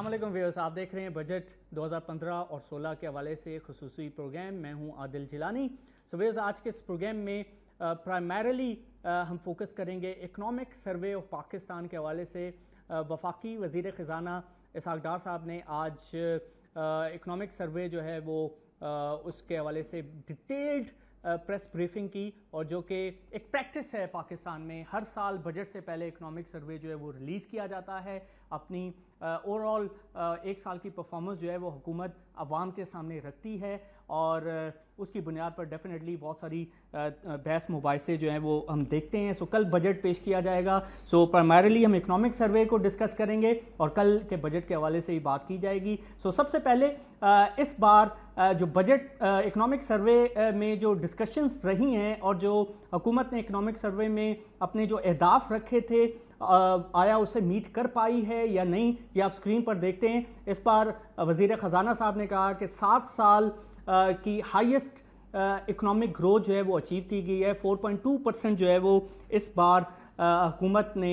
असलम व्यवर्स आप देख रहे हैं बजट 2015 और 16 के हवाले से खसूस प्रोग्राम मैं हूं आदिल जिलानी सो व्यवर्स आज के इस प्रोग्राम में प्राइमरली हम फोकस करेंगे इकनॉमिक सर्वे ऑफ पाकिस्तान के हवाले से वफाकी वजीर ख़जाना इसहाक डार साहब ने आज इकनॉमिक सर्वे जो है वो आ, उसके हवाले से डिटेल्ड प्रेस ब्रीफिंग की और जो कि एक प्रैक्टिस है पाकिस्तान में हर साल बजट से पहले इकनॉमिक सर्वे जो है वो रिलीज़ किया जाता है अपनी ओवरऑल एक साल की परफॉर्मेंस जो है वो हुकूमत आवाम के सामने रखती है और उसकी बुनियाद पर डेफिनेटली बहुत सारी बहस मुबासे जो हैं वो हम देखते हैं सो कल बजट पेश किया जाएगा सो प्राइमरली हम इकोनॉमिक सर्वे को डिस्कस करेंगे और कल के बजट के हवाले से ही बात की जाएगी सो सबसे पहले इस बार जो बजट इकोनॉमिक सर्वे में जो डिस्कशंस रही हैं और जो हुकूमत ने इकोनॉमिक सर्वे में अपने जो अहदाफ रखे थे आया उसे मीट कर पाई है या नहीं ये आप स्क्रीन पर देखते हैं इस बार वजीर ख़जाना साहब ने कहा कि सात साल की हाइस्ट इकनॉमिक ग्रोथ जो है वो अचीव की गई है 4.2 परसेंट जो है वो इस बार हुकूमत ने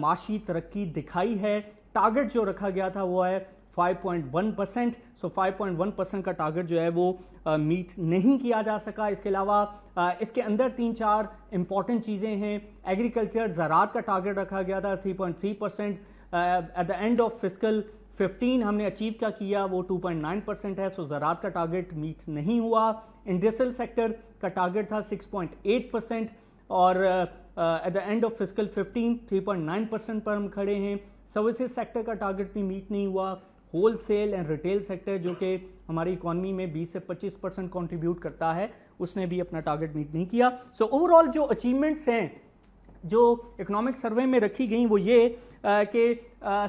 माशी तरक्की दिखाई है टारगेट जो रखा गया था वो है 5.1 परसेंट सो 5.1 परसेंट का टारगेट जो है वो मीट uh, नहीं किया जा सका इसके अलावा uh, इसके अंदर तीन चार इंपॉर्टेंट चीज़ें हैं एग्रीकल्चर ज़रात का टारगेट रखा गया था 3.3 percent at the end of fiscal 15 हमने अचीव क्या किया वो 2.9 परसेंट है सो ज़रात का टारगेट मीट नहीं हुआ इंडस्ट्रियल सेक्टर का टारगेट था 6.8 परसेंट और at the end of fiscal 15 3.9 percent पर हम खड़े हैं सर्विसेज सेक्टर का टारगेट भी मीट नहीं हुआ wholesale and retail sector जो कि हमारी इकोनॉमी में 20 से 25 परसेंट कॉन्ट्रीब्यूट करता है उसने भी अपना टारगेट मीट नहीं किया सो so, ओवरऑल जो अचीवमेंट्स हैं जो इकोनॉमिक सर्वे में रखी गई वो ये कि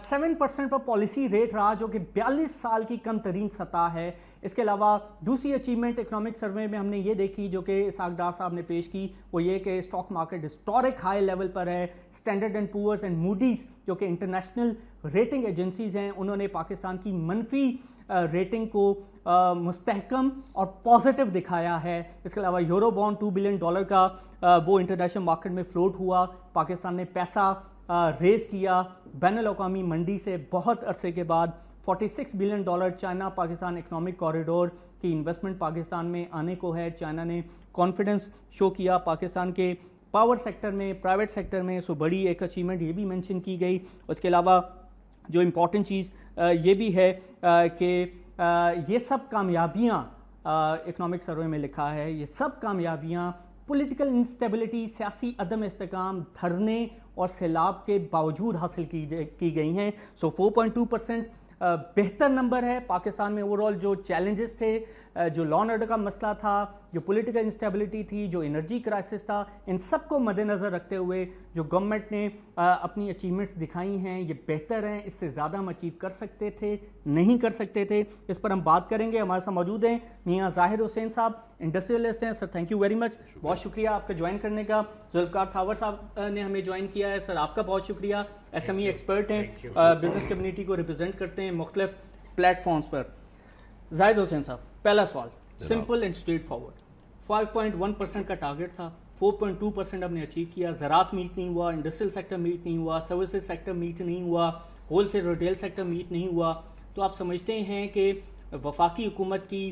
सेवन परसेंट पर पॉलिसी रेट रहा जो कि बयालीस साल की कम तरीन सतह है इसके अलावा दूसरी अचीवमेंट इकोनॉमिक सर्वे में हमने ये देखी जो कि सागडार साहब ने पेश की वो ये कि stock market historic high level पर है Standard and Poor's and Moody's जो कि इंटरनेशनल रेटिंग एजेंसीज़ हैं उन्होंने पाकिस्तान की मनफी रेटिंग को मुस्तकम और पॉजिटिव दिखाया है इसके अलावा euro bond two billion dollar का आ, वो इंटरनेशनल मार्केट में फ्लोट हुआ पाकिस्तान ने पैसा रेज किया बैन अवी मंडी से बहुत अरसे के बाद 46 billion dollar China Pakistan economic corridor की इन्वेस्टमेंट पाकिस्तान में आने को है चाइना ने कॉन्फिडेंस शो किया पाकिस्तान के पावर सेक्टर में प्राइवेट सेक्टर में सो बड़ी एक अचीवमेंट ये भी मेंशन की गई उसके अलावा जो इम्पोर्टेंट चीज़ ये भी है कि ये सब कामयाबियाँ इकनॉमिक सर्वे में लिखा है ये सब कामयाबियाँ पॉलिटिकल इंस्टेबिलिटी सियासी अदम इसकाम धरने और सैलाब के बावजूद हासिल की की गई हैं सो पॉइंट 4.2 परसेंट बेहतर नंबर है पाकिस्तान में ओवरऑल जो चैलेंजेस थे जो लॉन ऑर्डर का मसला था जो पॉलिटिकल इंस्टेबिलिटी थी जो एनर्जी क्राइसिस था इन सब को मद्देनज़र रखते हुए जो गवर्नमेंट ने अपनी अचीवमेंट्स दिखाई हैं ये बेहतर हैं इससे ज़्यादा हम अचीव कर सकते थे नहीं कर सकते थे इस पर हम बात करेंगे हमारे साथ मौजूद हैं मियाँ जाहिर हुसैन साहब इंडस्ट्रियलिस्ट हैं sir thank you very much बहुत शुक्रिया आपका ज्वाइन करने का जुल्फकार थावर साहब ने हमें ज्वाइन किया है सर आपका बहुत शुक्रिया एस एक्सपर्ट e हैं बिजनेस कम्युनिटी को रिप्रेजेंट करते हैं मुख्तलिफ प्लेटफॉर्म्स पर जाहिद हुसैन साहब पहला सवाल simple and straightforward 5.1 percent का टारगेट था 4.2 परसेंट हमने अचीव किया ज़रात मीट नहीं हुआ इंडस्ट्रियल सेक्टर मीट नहीं हुआ सर्विसेज सेक्टर मीट नहीं हुआ wholesale retail sector meet नहीं हुआ तो आप समझते हैं कि वफाकी हुकूमत की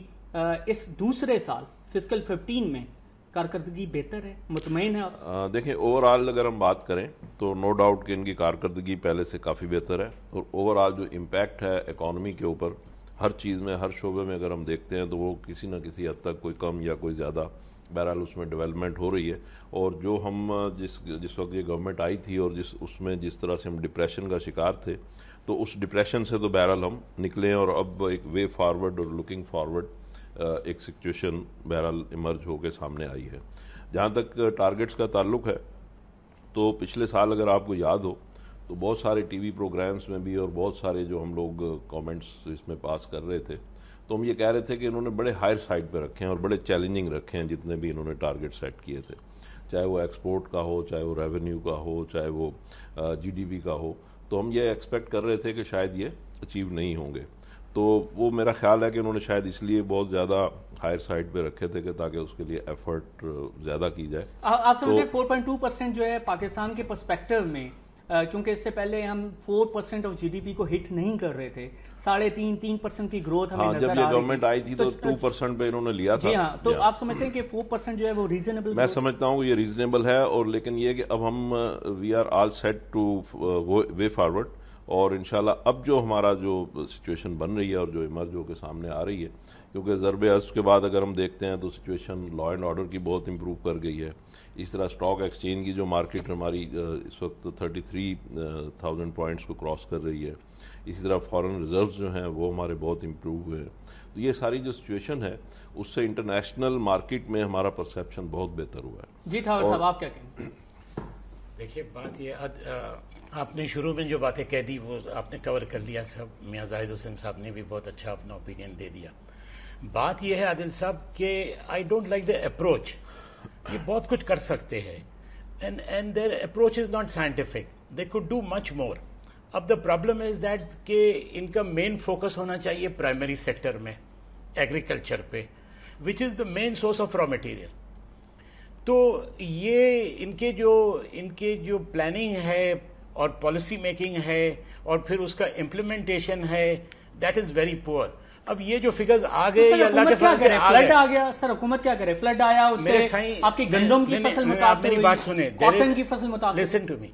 इस दूसरे साल फिजिकल 15 में कारकर्दगी बेहतर है मुतमिन है देखें ओवरऑल अगर हम बात करें तो नो डाउट कि इनकी कारकर्दगी पहले से काफ़ी बेहतर है और ओवरऑल जो इम्पैक्ट है इकॉनमी के ऊपर हर चीज़ में हर शोबे में अगर हम देखते हैं तो वो किसी न किसी हद तक कोई कम या कोई ज़्यादा बहरहाल उसमें डेवलपमेंट हो रही है और जो हम जिस जिस वक्त ये गवर्नमेंट आई थी और जिस उसमें जिस तरह से हम डिप्रेशन का शिकार थे तो उस डिप्रेशन से तो बहरहाल हम निकले और अब एक वे फॉरवर्ड और लुकिंग फॉरवर्ड एक सिचुएशन बहरहाल इमर्ज होकर सामने आई है जहाँ तक टारगेट्स का ताल्लुक है तो पिछले साल अगर आपको याद हो तो बहुत सारे टीवी प्रोग्राम्स में भी और बहुत सारे जो हम लोग कमेंट्स इसमें पास कर रहे थे तो हम ये कह रहे थे कि इन्होंने बड़े हायर साइड पर रखे हैं और बड़े चैलेंजिंग रखे हैं जितने भी इन्होंने टारगेट सेट किए थे चाहे वो एक्सपोर्ट का हो चाहे वो रेवेन्यू का हो चाहे वो जीडीपी का हो तो हम ये एक्सपेक्ट कर रहे थे कि शायद ये अचीव नहीं होंगे तो वो मेरा ख्याल है कि उन्होंने शायद इसलिए बहुत ज़्यादा हायर साइड पे रखे थे कि ताकि उसके लिए एफर्ट ज़्यादा की जाए आ, आप समझते फोर पॉइंट टू परसेंट जो है पाकिस्तान के परस्पेक्टिव में क्योंकि इससे पहले हम फोर परसेंट ऑफ जीडीपी को हिट नहीं कर रहे थे साढ़े तीन तीन परसेंट की ग्रोथ हमें हाँ, नजर जब ये गवर्नमेंट आई थी तो टू तो, परसेंट तो, पे इन्होंने लिया था जी हाँ तो आप समझते हैं कि फोर परसेंट जो है वो रीजनेबल मैं समझता हूँ ये रीजनेबल है और लेकिन ये कि अब हम we are all set to way forward और इन अब जो हमारा जो सिचुएशन बन रही है और जो इमर्ज होकर सामने आ रही है क्योंकि ज़रब अज़ब के बाद अगर हम देखते हैं तो सिचुएशन लॉ एंड ऑर्डर की बहुत इम्प्रूव कर गई है इस तरह स्टॉक एक्सचेंज की जो मार्केट हमारी इस वक्त थर्टी थ्री थाउजेंड पॉइंट्स को क्रॉस कर रही है इसी तरह फॉरेन रिजर्व्स जो हैं वो हमारे बहुत इम्प्रूव हुए हैं तो ये सारी जो सिचुएशन है उससे इंटरनेशनल मार्केट में हमारा परसेप्शन बहुत बेहतर हुआ है जी साहब आप क्या कहें देखिए बात ये आद, आ, आपने शुरू में जो बातें कह दी वो आपने कवर कर लिया सब मियाँ जाहिद हुसैन साहब ने भी बहुत अच्छा अपना ओपिनियन दे दिया बात यह है आदिल साहब के I don't like the approach ये बहुत कुछ कर सकते हैं and and their approach is not scientific they could do much more अब द प्रॉब्लम इज दैट के इनका मेन फोकस होना चाहिए प्राइमरी सेक्टर में एग्रीकल्चर पे which is the main source of raw material तो ये इनके जो इनके जो प्लानिंग है और पॉलिसी मेकिंग है और फिर उसका इम्प्लीमेंटेशन है दैट इज वेरी पुअर अब ये जो फिगर्स आ तो गए आ फ्लड आ गया सर हुकूमत क्या करे फ्लड आया उससे आपकी गंदम की फसल मेरी बात सुने की फसल listen to me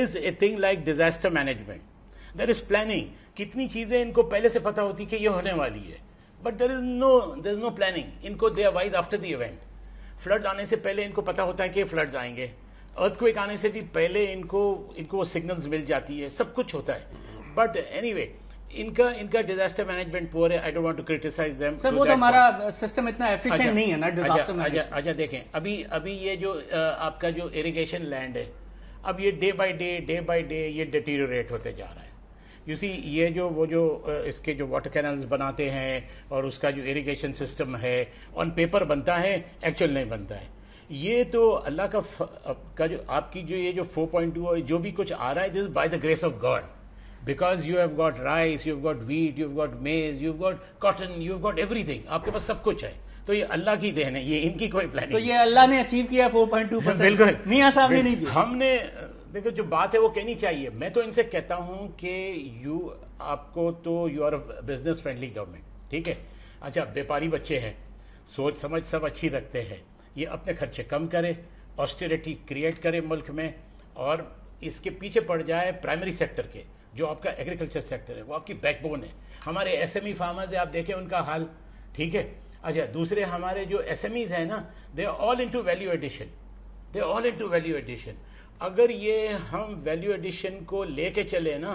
is a thing like disaster management there is planning कितनी चीजें इनको पहले से पता होती कि ये होने वाली है but there is no there is no planning इनको they are wise after the event flood आने से पहले इनको पता होता है कि फ्लड आएंगे एक आने से भी पहले इनको इनको सिग्नल्स मिल जाती है सब कुछ होता है बट एनी anyway, इनका इनका डिजास्टर मैनेजमेंट पुअर है I don't want to criticise them sir वो तो हमारा सिस्टम इतना एफिशिएंट अच्छा, नहीं है ना डिजास्टर अच्छा, अच्छा, मैनेजमेंट अच्छा देखें अभी अभी ये जो आपका जो इरिगेशन लैंड है अब ये day by day day by day ये डिटीरियोरेट होते जा रहा है यू सी ये जो वो जो इसके जो वाटर कैनल्स बनाते हैं और उसका जो इरिगेशन सिस्टम है ऑन पेपर बनता है एक्चुअल नहीं बनता है ये तो अल्लाह का का जो आपकी जो ये जो 4.2 और जो भी कुछ आ रहा है this by the grace of God because you have got rice you have got wheat you have got maize you have got cotton you have got everything आपके पास सब कुछ है तो ये अल्लाह की देन है ये इनकी कोई प्लानिंग तो ये अल्लाह ने अचीव किया फोर पॉइंट टू बिल्कुल नहीं आसाम ने नहीं किया हमने देखो जो बात है वो कहनी चाहिए मैं तो इनसे कहता हूं कि यू आपको तो you are business friendly government ठीक है अच्छा व्यापारी बच्चे हैं सोच समझ सब अच्छी रखते हैं ये अपने खर्चे कम करें ऑस्टेरिटी क्रिएट करें मुल्क में और इसके पीछे पड़ जाए प्राइमरी सेक्टर के जो आपका एग्रीकल्चर सेक्टर है वो आपकी बैकबोन है हमारे एसएमई फार्मर्स है आप देखें उनका हाल ठीक है अच्छा दूसरे हमारे जो एसएमईज हैं ना they are all into value addition they all in to value addition अगर ये हम वैल्यू एडिशन को लेके चले ना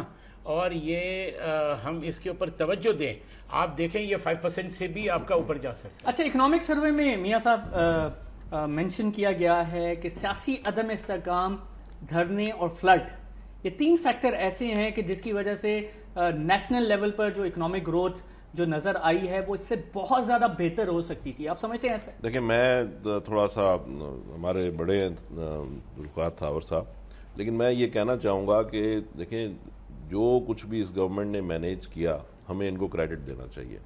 और ये आ, हम इसके ऊपर तवज्जो दें आप देखें ये फाइव परसेंट से भी आपका ऊपर जा सकता है अच्छा इकोनॉमिक सर्वे में मियाँ साहब मेंशन किया गया है कि सियासी अदम इसकाम धरने और फ्लड ये तीन फैक्टर ऐसे हैं कि जिसकी वजह से नेशनल लेवल पर जो इकोनॉमिक ग्रोथ जो नजर आई है वो इससे बहुत ज्यादा बेहतर हो सकती थी आप समझते हैं ऐसा देखिए मैं थोड़ा सा हमारे बड़े था थावर साहब लेकिन मैं ये कहना चाहूँगा कि देखें जो कुछ भी इस गवर्नमेंट ने मैनेज किया हमें इनको क्रेडिट देना चाहिए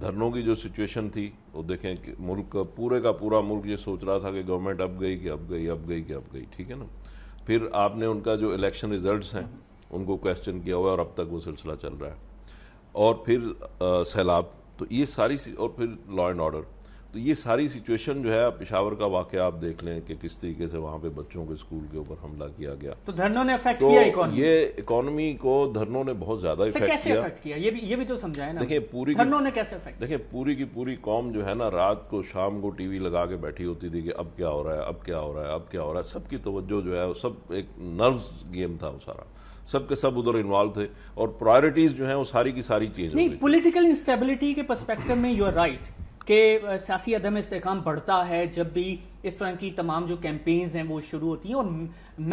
धरनों की जो सिचुएशन थी वो देखें कि मुल्क पूरे का पूरा मुल्क ये सोच रहा था कि गवर्नमेंट अब गई कि अब गई अब गई कि अब गई ठीक है ना फिर आपने उनका जो इलेक्शन रिजल्ट्स हैं हम्म। उनको क्वेश्चन किया हुआ है और अब तक वो सिलसिला चल रहा है और फिर सैलाब तो ये सारी और फिर लॉ एंड ऑर्डर तो ये सारी सिचुएशन जो है पिशावर का वाक्य आप देख लें कि किस तरीके से वहाँ पे बच्चों के स्कूल के ऊपर हमला किया गया तो धरनों ने इफेक्ट तो किया ये इकोनॉमी को धरनों ने बहुत ज्यादा इफेक्ट किया किया ये भी ये भी तो समझाए ना देखिए पूरी धरनों ने कैसे इफेक्ट देखिए पूरी की पूरी कॉम जो है ना रात को शाम को टीवी लगा के बैठी होती थी कि अब क्या हो रहा है अब क्या हो रहा है अब क्या हो रहा है सबकी तवज्जो जो है सब एक नर्व गेम था वो सारा सब के सब उधर इन्वॉल्व थे और प्रायोरिटीज जो है वो सारी की सारी चीज नहीं पोलिटिकल इंस्टेबिलिटी के परस्पेक्टिव में यू आर राइट के सियासी अदम इस्तेकाम बढ़ता है जब भी इस तरह की तमाम जो कैंपेन्स हैं वो शुरू होती हैं और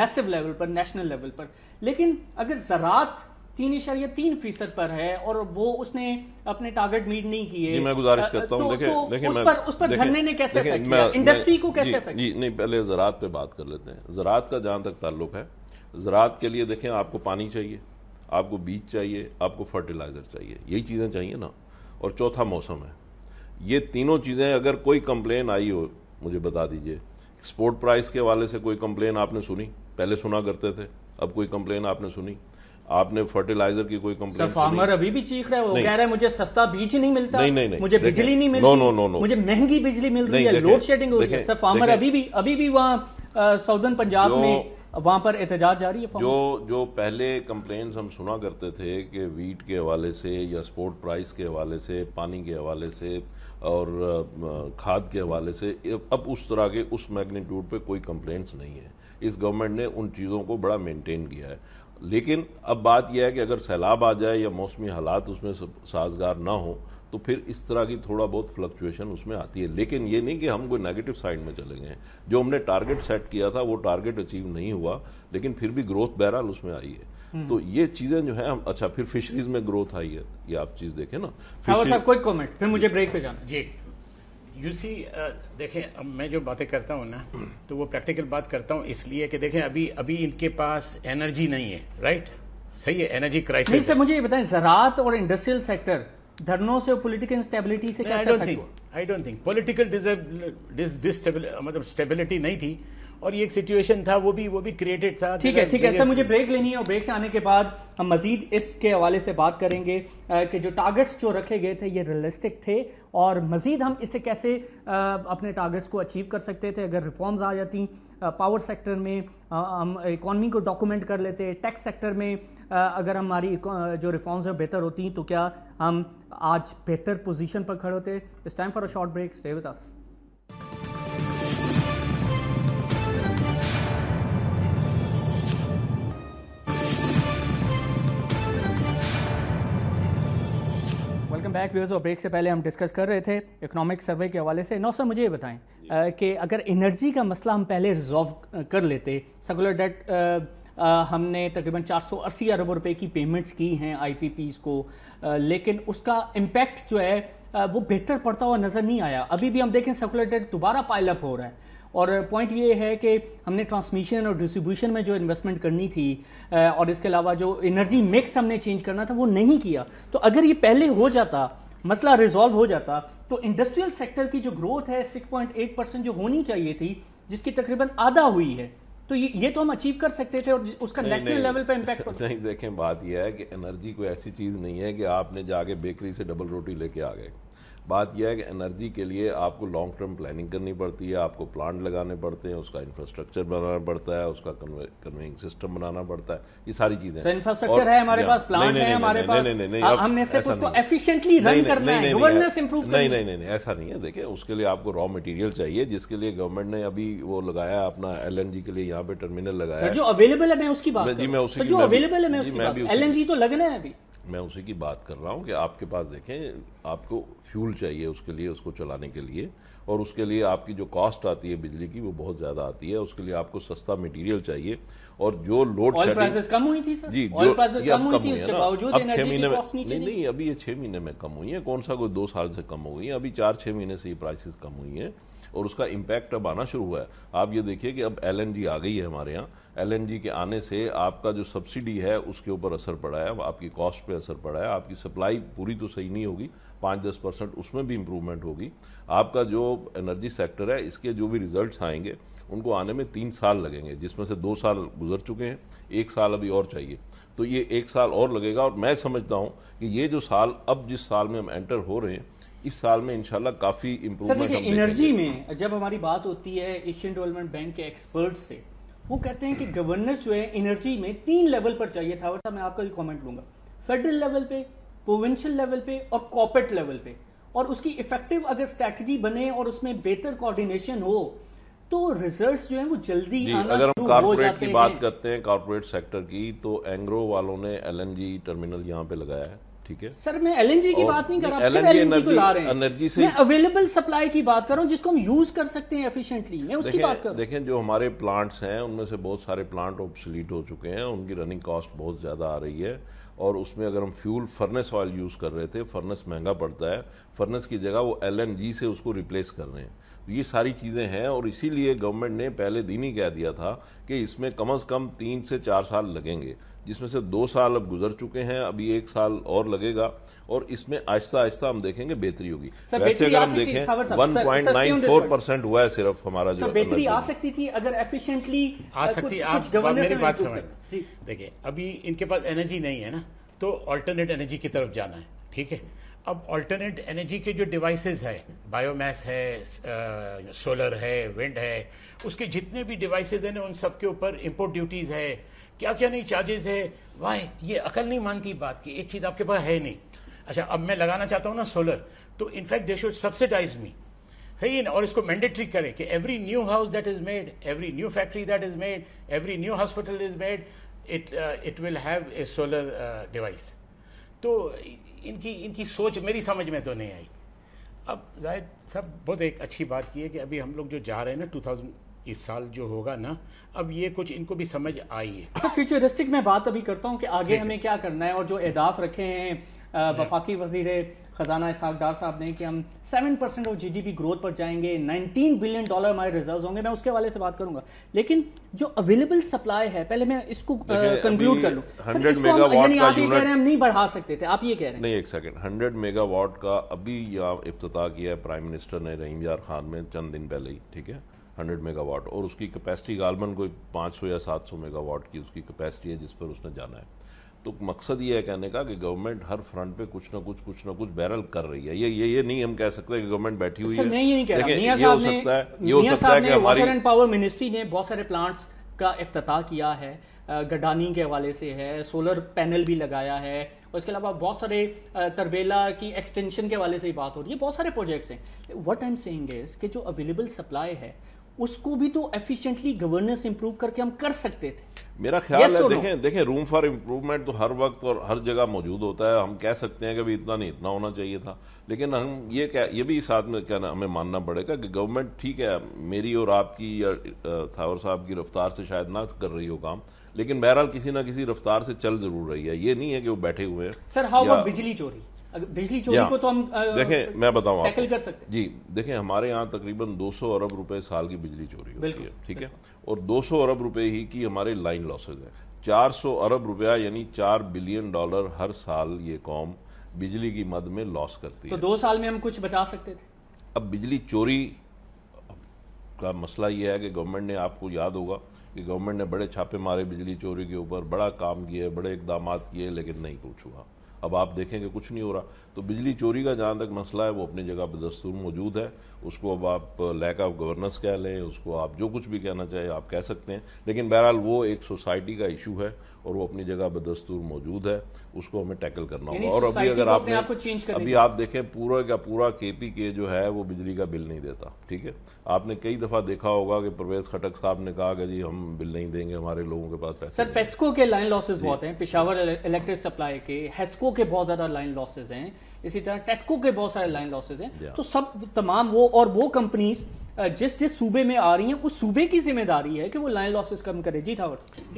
मैसिव लेवल पर नेशनल लेवल पर लेकिन अगर ज़रात तीन इशारिया तीन फीसद पर है और वो उसने अपने टारगेट मीट नहीं किए मैं गुजारिश करता हूँ तो, देखे, तो उस पर उस पर धरने ने कैसे इंडस्ट्री को कैसे जी, नहीं पहले ज़रात पे बात कर लेते हैं ज़रात का जहां तक ताल्लुक है ज़रात के लिए देखें आपको पानी चाहिए आपको बीज चाहिए आपको फर्टिलाइज़र चाहिए यही चीज़ें चाहिए ना और चौथा मौसम है ये तीनों चीज़ें अगर कोई कंप्लेन आई हो मुझे बता दीजिए एक्सपोर्ट प्राइस के वाले से कोई कंप्लेन आपने सुनी पहले सुना करते थे अब कोई कंप्लेन आपने सुनी आपने फर्टिलाइजर की कोई कंप्लेन फार्मर अभी भी चीख रहा है वो कह रहा है मुझे सस्ता बीज नहीं मिलता नहीं नहीं, नहीं मुझे बिजली नहीं मिलती नो नो नो नो मुझे महंगी बिजली मिल रही है लोड शेडिंग हो रही है सर फार्मर अभी भी अभी भी वहाँ साउदर्न पंजाब में वहाँ पर एहतजाज जारी है जो जो पहले कंप्लेन हम सुना करते थे कि वीट के हवाले से या स्पोर्ट प्राइस के हवाले से पानी के हवाले से और खाद के हवाले से अब उस तरह के उस मैग्नीट्यूड पे कोई कंप्लेंट्स नहीं है इस गवर्नमेंट ने उन चीज़ों को बड़ा मेंटेन किया है लेकिन अब बात यह है कि अगर सैलाब आ जाए या मौसमी हालात उसमें साजगार ना हो तो फिर इस तरह की थोड़ा बहुत फ्लक्चुएशन उसमें आती है लेकिन ये नहीं कि हम कोई नेगेटिव साइड में चले गए जो हमने टारगेट सेट किया था वो टारगेट अचीव नहीं हुआ लेकिन फिर भी ग्रोथ बहरहाल उसमें आई है हम्म। तो ये चीजें जो है अच्छा फिर फिशरीज में ग्रोथ आई है ये आप चीज देखें ना हाँ, साहब कोई कमेंट फिर मुझे ब्रेक पे जाना जी यूसी सी देखें अब मैं जो बातें करता हूँ ना तो वो प्रैक्टिकल बात करता हूँ इसलिए कि देखें अभी अभी इनके पास एनर्जी नहीं है राइट सही है एनर्जी क्राइसिस मुझे ये बताएं जरात और इंडस्ट्रियल सेक्टर धरनों से पॉलिटिकल इंस्टेबिलिटी से I don't think I don't think political मतलब स्टेबिलिटी नहीं थी और ये एक सिचुएशन था वो भी वो भी क्रिएटेड था ठीक है ठीक है सर मुझे ब्रेक लेनी है और ब्रेक से आने के बाद हम मजीद इसके हवाले से बात करेंगे कि जो टारगेट्स जो रखे गए थे ये रियलिस्टिक थे और मजीद हम इसे कैसे अपने टारगेट्स को अचीव कर सकते थे अगर रिफॉर्म्स आ जाती पावर सेक्टर में हम इकॉनमी को डॉक्यूमेंट कर लेते टैक्स सेक्टर में अगर हमारी जो रिफॉर्म्स हैं बेहतर होती तो क्या हम आज बेहतर पोजीशन पर खड़े होते इस time for a short break stay with us back views और ब्रेक से पहले हम डिस्कस कर रहे थे इकोनॉमिक सर्वे के हवाले से नौ सर मुझे ये बताएं कि अगर एनर्जी का मसला हम पहले रिजॉल्व कर लेते सेकुलर डेट हमने तकरीबन अस्सी अरब रुपए की पेमेंट्स की हैं पी को लेकिन उसका इम्पैक्ट जो है वो बेहतर पड़ता हुआ नजर नहीं आया अभी भी हम देखें सर्कुलेटर दोबारा पाइलअप हो रहा है और पॉइंट ये है कि हमने ट्रांसमिशन और डिस्ट्रीब्यूशन में जो इन्वेस्टमेंट करनी थी और इसके अलावा जो एनर्जी मिक्स हमने चेंज करना था वो नहीं किया तो अगर ये पहले हो जाता मसला रिजॉल्व हो जाता तो इंडस्ट्रियल सेक्टर की जो ग्रोथ है 6.8 परसेंट जो होनी चाहिए थी जिसकी तकरीबन आधा हुई है तो ये ये तो हम अचीव कर सकते थे और उसका नेशनल लेवल पे इम्पैक्ट नहीं देखें बात यह है कि एनर्जी कोई ऐसी चीज़ नहीं है कि आपने जाके बेकरी से डबल रोटी लेके आ गए बात यह है कि एनर्जी के लिए आपको लॉन्ग टर्म प्लानिंग करनी पड़ती है आपको प्लांट लगाने पड़ते हैं उसका इंफ्रास्ट्रक्चर बनाना पड़ता है उसका कन्वेइंग सिस्टम बनाना पड़ता है ये सारी चीजें इंफ्रास्ट्रक्चर है हमारे पास प्लांट है हमारे पास नहीं रन करना है ऐसा नहीं है देखिए उसके लिए आपको रॉ मटेरियल चाहिए जिसके लिए गवर्नमेंट ने अभी वो लगाया अपना एलएनजी के लिए यहाँ पे टर्मिनल लगाया जो अवेलेबल है मैं उसकी बात जी मैं उसी जो अवेलेबल है तो लगना है अभी मैं उसी की बात कर रहा हूँ कि आपके पास देखें आपको फ्यूल चाहिए उसके लिए उसको चलाने के लिए और उसके लिए आपकी जो कॉस्ट आती है बिजली की वो बहुत ज़्यादा आती है उसके लिए आपको सस्ता मटेरियल चाहिए और जो लोड कम हुई थी सर जी जो कम हुई थी उसके बावजूद अब छह महीने में नहीं नहीं अभी ये छह महीने में कम हुई है कौन सा कोई दो साल से कम हो गई है अभी चार छह महीने से ये प्राइसेस कम हुई है और उसका इम्पैक्ट अब आना शुरू हुआ है आप ये देखिए कि अब एल आ गई है हमारे यहाँ एल के आने से आपका जो सब्सिडी है उसके ऊपर असर पड़ा है आपकी कॉस्ट पे असर पड़ा है आपकी सप्लाई पूरी तो सही नहीं होगी पाँच दस परसेंट उसमें भी इम्प्रूवमेंट होगी आपका जो एनर्जी सेक्टर है इसके जो भी रिजल्ट्स आएंगे उनको आने में तीन साल लगेंगे जिसमें से दो साल गुजर चुके हैं एक साल अभी और चाहिए तो ये एक साल और लगेगा और मैं समझता हूँ कि ये जो साल अब जिस साल में हम एंटर हो रहे हैं इस साल में इंशाल्लाह काफी इम्प्रूवमेंट एनर्जी में जब हमारी बात होती है एशियन डेवलपमेंट बैंक के एक्सपर्ट से वो कहते हैं कि गवर्नेंस जो है एनर्जी में तीन लेवल पर चाहिए था मैं आपका भी कमेंट लूंगा फेडरल लेवल पे प्रोविंशियल लेवल पे और कॉर्पोरेट लेवल पे और उसकी इफेक्टिव अगर स्ट्रैटेजी बने और उसमें बेहतर कोऑर्डिनेशन हो तो रिजल्ट्स जो है वो जल्दी जी, आना अगर हम कॉर्पोरेट की बात करते हैं कॉर्पोरेट सेक्टर की तो एंग्रो वालों ने एलएनजी टर्मिनल यहाँ पे लगाया है ठीक है सर मैं एलएनजी की बात नहीं कर रहा हूँ एलएनजी को एनर्जी से अवेलेबल सप्लाई की बात कर रहा हूँ जिसको हम यूज कर सकते हैं एफिशिएंटली मैं उसकी बात कर देखें जो हमारे प्लांट्स हैं उनमें से बहुत सारे प्लांट ऑब्सलीट हो चुके हैं उनकी रनिंग कॉस्ट बहुत ज़्यादा आ रही है और उसमें अगर हम फ्यूल फर्नेस ऑयल यूज़ कर रहे थे फर्नेस महंगा पड़ता है फर्नेस की जगह वो जी से उसको रिप्लेस कर रहे हैं तो ये सारी चीज़ें हैं और इसीलिए गवर्नमेंट ने पहले दिन ही कह दिया था कि इसमें कम से कम तीन से चार साल लगेंगे जिसमें से दो साल अब गुजर चुके हैं अभी एक साल और लगेगा और इसमें आहिस्ता आहिस्ता हम देखेंगे बेहतरी होगी वैसे अगर हम देखें one point nine four percent हुआ है सिर्फ हमारा जो बेहतरी आ सकती थी अगर एफिशिएंटली आ सकती आप मेरी बात समझ देखिए अभी इनके पास एनर्जी नहीं है ना तो ऑल्टरनेट एनर्जी की तरफ जाना है ठीक है अब ऑल्टरनेट एनर्जी के जो डिवाइसेस है बायोमैस uh, है सोलर है विंड है उसके जितने भी डिवाइसेस हैं उन सब के ऊपर इंपोर्ट ड्यूटीज है क्या क्या नहीं चार्जेस है वाह ये अकल नहीं मानती बात की एक चीज़ आपके पास है नहीं अच्छा अब मैं लगाना चाहता हूँ ना सोलर तो इनफैक्ट दे सब्सिडाइज मी सही है ना और इसको मैंडेटरी करें कि every new house that is made every new factory that is made every new hospital is made it it will have a solar device तो इनकी इनकी सोच मेरी समझ में तो नहीं आई अब जाहिर सब बहुत एक अच्छी बात की है कि अभी हम लोग जो जा रहे हैं ना टू थाउजेंड इस साल जो होगा ना अब ये कुछ इनको भी समझ आई है तो फ्यूचरिस्टिक मैं बात अभी करता हूँ कि आगे हमें क्या करना है और जो अहदाफ रखे हैं वफाकी वजीर खजाना इसहाक डार साहब ने कि हम 7 परसेंट ऑफ जीडीपी ग्रोथ पर जाएंगे 19 बिलियन डॉलर हमारे रिजर्व होंगे मैं उसके वाले से बात करूंगा लेकिन जो अवेलेबल सप्लाई है पहले मैं इसको कंक्लूड कर लूँ हंड्रेड मेगावाट रहे हैं हम नहीं बढ़ा सकते थे आप ये कह रहे हैं नहीं एक सेकेंड हंड्रेड मेगावाट का अभी इफ्तः किया है प्राइम मिनिस्टर ने रहीम यार खान में चंद दिन पहले ही ठीक है हंड्रेड मेगावाट और उसकी कैपेसिटी गालमन कोई पाँच सौ या सात सौ मेगावाट की उसकी कैपेसिटी है जिस पर उसने जाना है तो मकसद ये है कहने का कि गवर्नमेंट हर फ्रंट पे कुछ ना कुछ कुछ ना कुछ बैरल कर रही है ये ये ये नहीं हम कह सकते कि गवर्नमेंट बैठी हुई है लेकिन ये हो सकता है ये हो सकता है कि हमारी पावर मिनिस्ट्री ने बहुत सारे प्लांट्स का अफ्ताह किया है गडानी के हवाले से है सोलर पैनल भी लगाया है और इसके अलावा बहुत सारे तरबेला की एक्सटेंशन के हवाले से ही बात हो रही है बहुत सारे प्रोजेक्ट्स हैं what I am saying is कि जो अवेलेबल सप्लाई है उसको भी तो एफिशिएंटली गवर्नेंस इंप्रूव करके हम कर सकते थे मेरा ख्याल yes है देखें देखें रूम फॉर इम्प्रूवमेंट तो हर वक्त और हर जगह मौजूद होता है हम कह सकते हैं कि भी इतना नहीं इतना होना चाहिए था लेकिन हम ये कह, ये भी साथ में कहना हमें मानना पड़ेगा कि गवर्नमेंट ठीक है मेरी और आपकी या थावर साहब की रफ्तार से शायद ना कर रही हो काम लेकिन बहरहाल किसी ना किसी रफ्तार से चल जरूर रही है ये नहीं है कि वो बैठे हुए हैं सर हाउ बिजली चोरी बिजली चोरी को तो हम देखें मैं बताऊं आप कर सकते जी देखें हमारे यहाँ तकरीबन 200 अरब रुपए साल की बिजली चोरी होती है ठीक है और 200 अरब रुपए ही की हमारे लाइन लॉसेज हैं 400 अरब रुपया यानी 4 बिलियन डॉलर हर साल ये कॉम बिजली की मद में लॉस करती तो है तो दो साल में हम कुछ बचा सकते थे अब बिजली चोरी का मसला यह है कि गवर्नमेंट ने आपको याद होगा कि गवर्नमेंट ने बड़े छापे मारे बिजली चोरी के ऊपर बड़ा काम किया बड़े इकदाम किए लेकिन नहीं कुछ हुआ अब आप देखेंगे कुछ नहीं हो रहा तो बिजली चोरी का जहाँ तक मसला है वो अपनी जगह बदस्तूर मौजूद है उसको अब आप लैक ऑफ गवर्नेंस कह लें उसको आप जो कुछ भी कहना चाहें आप कह सकते हैं लेकिन बहरहाल वो एक सोसाइटी का इशू है और वो अपनी जगह बदस्तूर मौजूद है उसको हमें टैकल करना होगा और अभी अगर आपने आपको चेंज कर अभी आप देखें पूरा का पूरा केपी के जो है वो बिजली का बिल नहीं देता ठीक है आपने कई दफा देखा होगा कि प्रवेश खटक साहब ने कहा कि जी हम बिल नहीं देंगे हमारे लोगों के पास पैसे सर पेस्को के लाइन लॉसेज बहुत हैं पिशावर इलेक्ट्रिक सप्लाई के हेस्को के बहुत ज्यादा लाइन लॉसेज हैं इसी तरह टेस्को के बहुत सारे लाइन लॉसेज हैं हाँ। तो सब तमाम वो और वो कंपनीज जिस जिस सूबे में आ रही हैं उस सूबे की जिम्मेदारी है कि वो लाइन लॉसेस कम करे जी था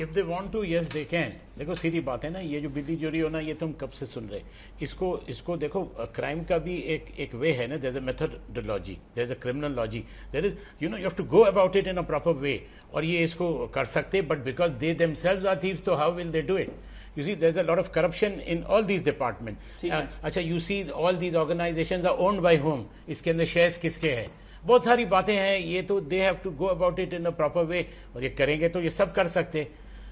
if they want to yes they can देखो सीधी बात है ना ये जो बिजली चोरी होना ये तुम कब से सुन रहे इसको इसको देखो क्राइम का भी एक एक वे है ना there a methodology there is a criminology there is you know you have to go about it in a proper way और ये इसको कर सकते but because they themselves are thieves तो how will they do it you see there's a lot of corruption in all these departments uh, acha अच्छा, you see all these organizations are owned by whom iske andar shares kiske hai बहुत सारी बातें हैं ये तो they have to go about it in a proper way और ये करेंगे तो ये सब कर सकते हैं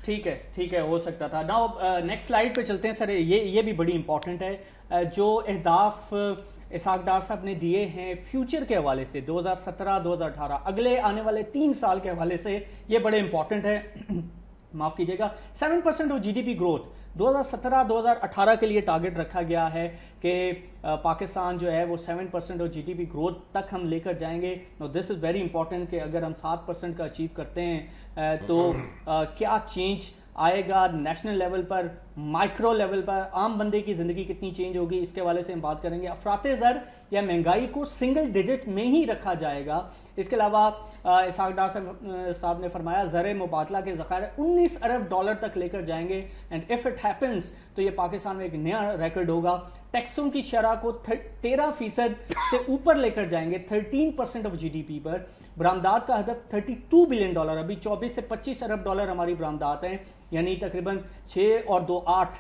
ठीक है ठीक है हो सकता था नाउ नेक्स्ट स्लाइड पे चलते हैं सर ये ये भी बड़ी इंपॉर्टेंट है uh, जो अहदाफ uh, इसाक डार साहब ने दिए हैं फ्यूचर के हवाले से 2017 2018 अगले आने वाले तीन साल के हवाले से ये बड़े इंपॉर्टेंट है माफ कीजिएगा seven percent of GDP growth 2017-2018 के लिए टारगेट रखा गया है कि पाकिस्तान जो है वो 7 परसेंट और जी ग्रोथ तक हम लेकर जाएंगे no this is very important कि अगर हम 7 परसेंट का अचीव करते हैं तो क्या चेंज आएगा नेशनल लेवल पर माइक्रो लेवल पर आम बंदे की ज़िंदगी कितनी चेंज होगी इसके वाले से हम बात करेंगे अफराते ज़र या महंगाई को सिंगल डिजिट में ही रखा जाएगा इसके अलावा इसहाक डार साहब ने फरमाया ज़र मुबादला के ज़ख़ायर 19 अरब डॉलर तक लेकर जाएंगे एंड इफ़ इट हैपन्स तो ये पाकिस्तान में एक नया रिकॉर्ड होगा टैक्सों की शरह को तेरह फीसद से ऊपर लेकर जाएंगे थर्टीन परसेंट ऑफ जीडीपी पर बरामदात का हदफ 32 बिलियन डॉलर अभी 24 से 25 अरब डॉलर हमारी बरामदात हैं यानी तकरीबन 6 और दो आठ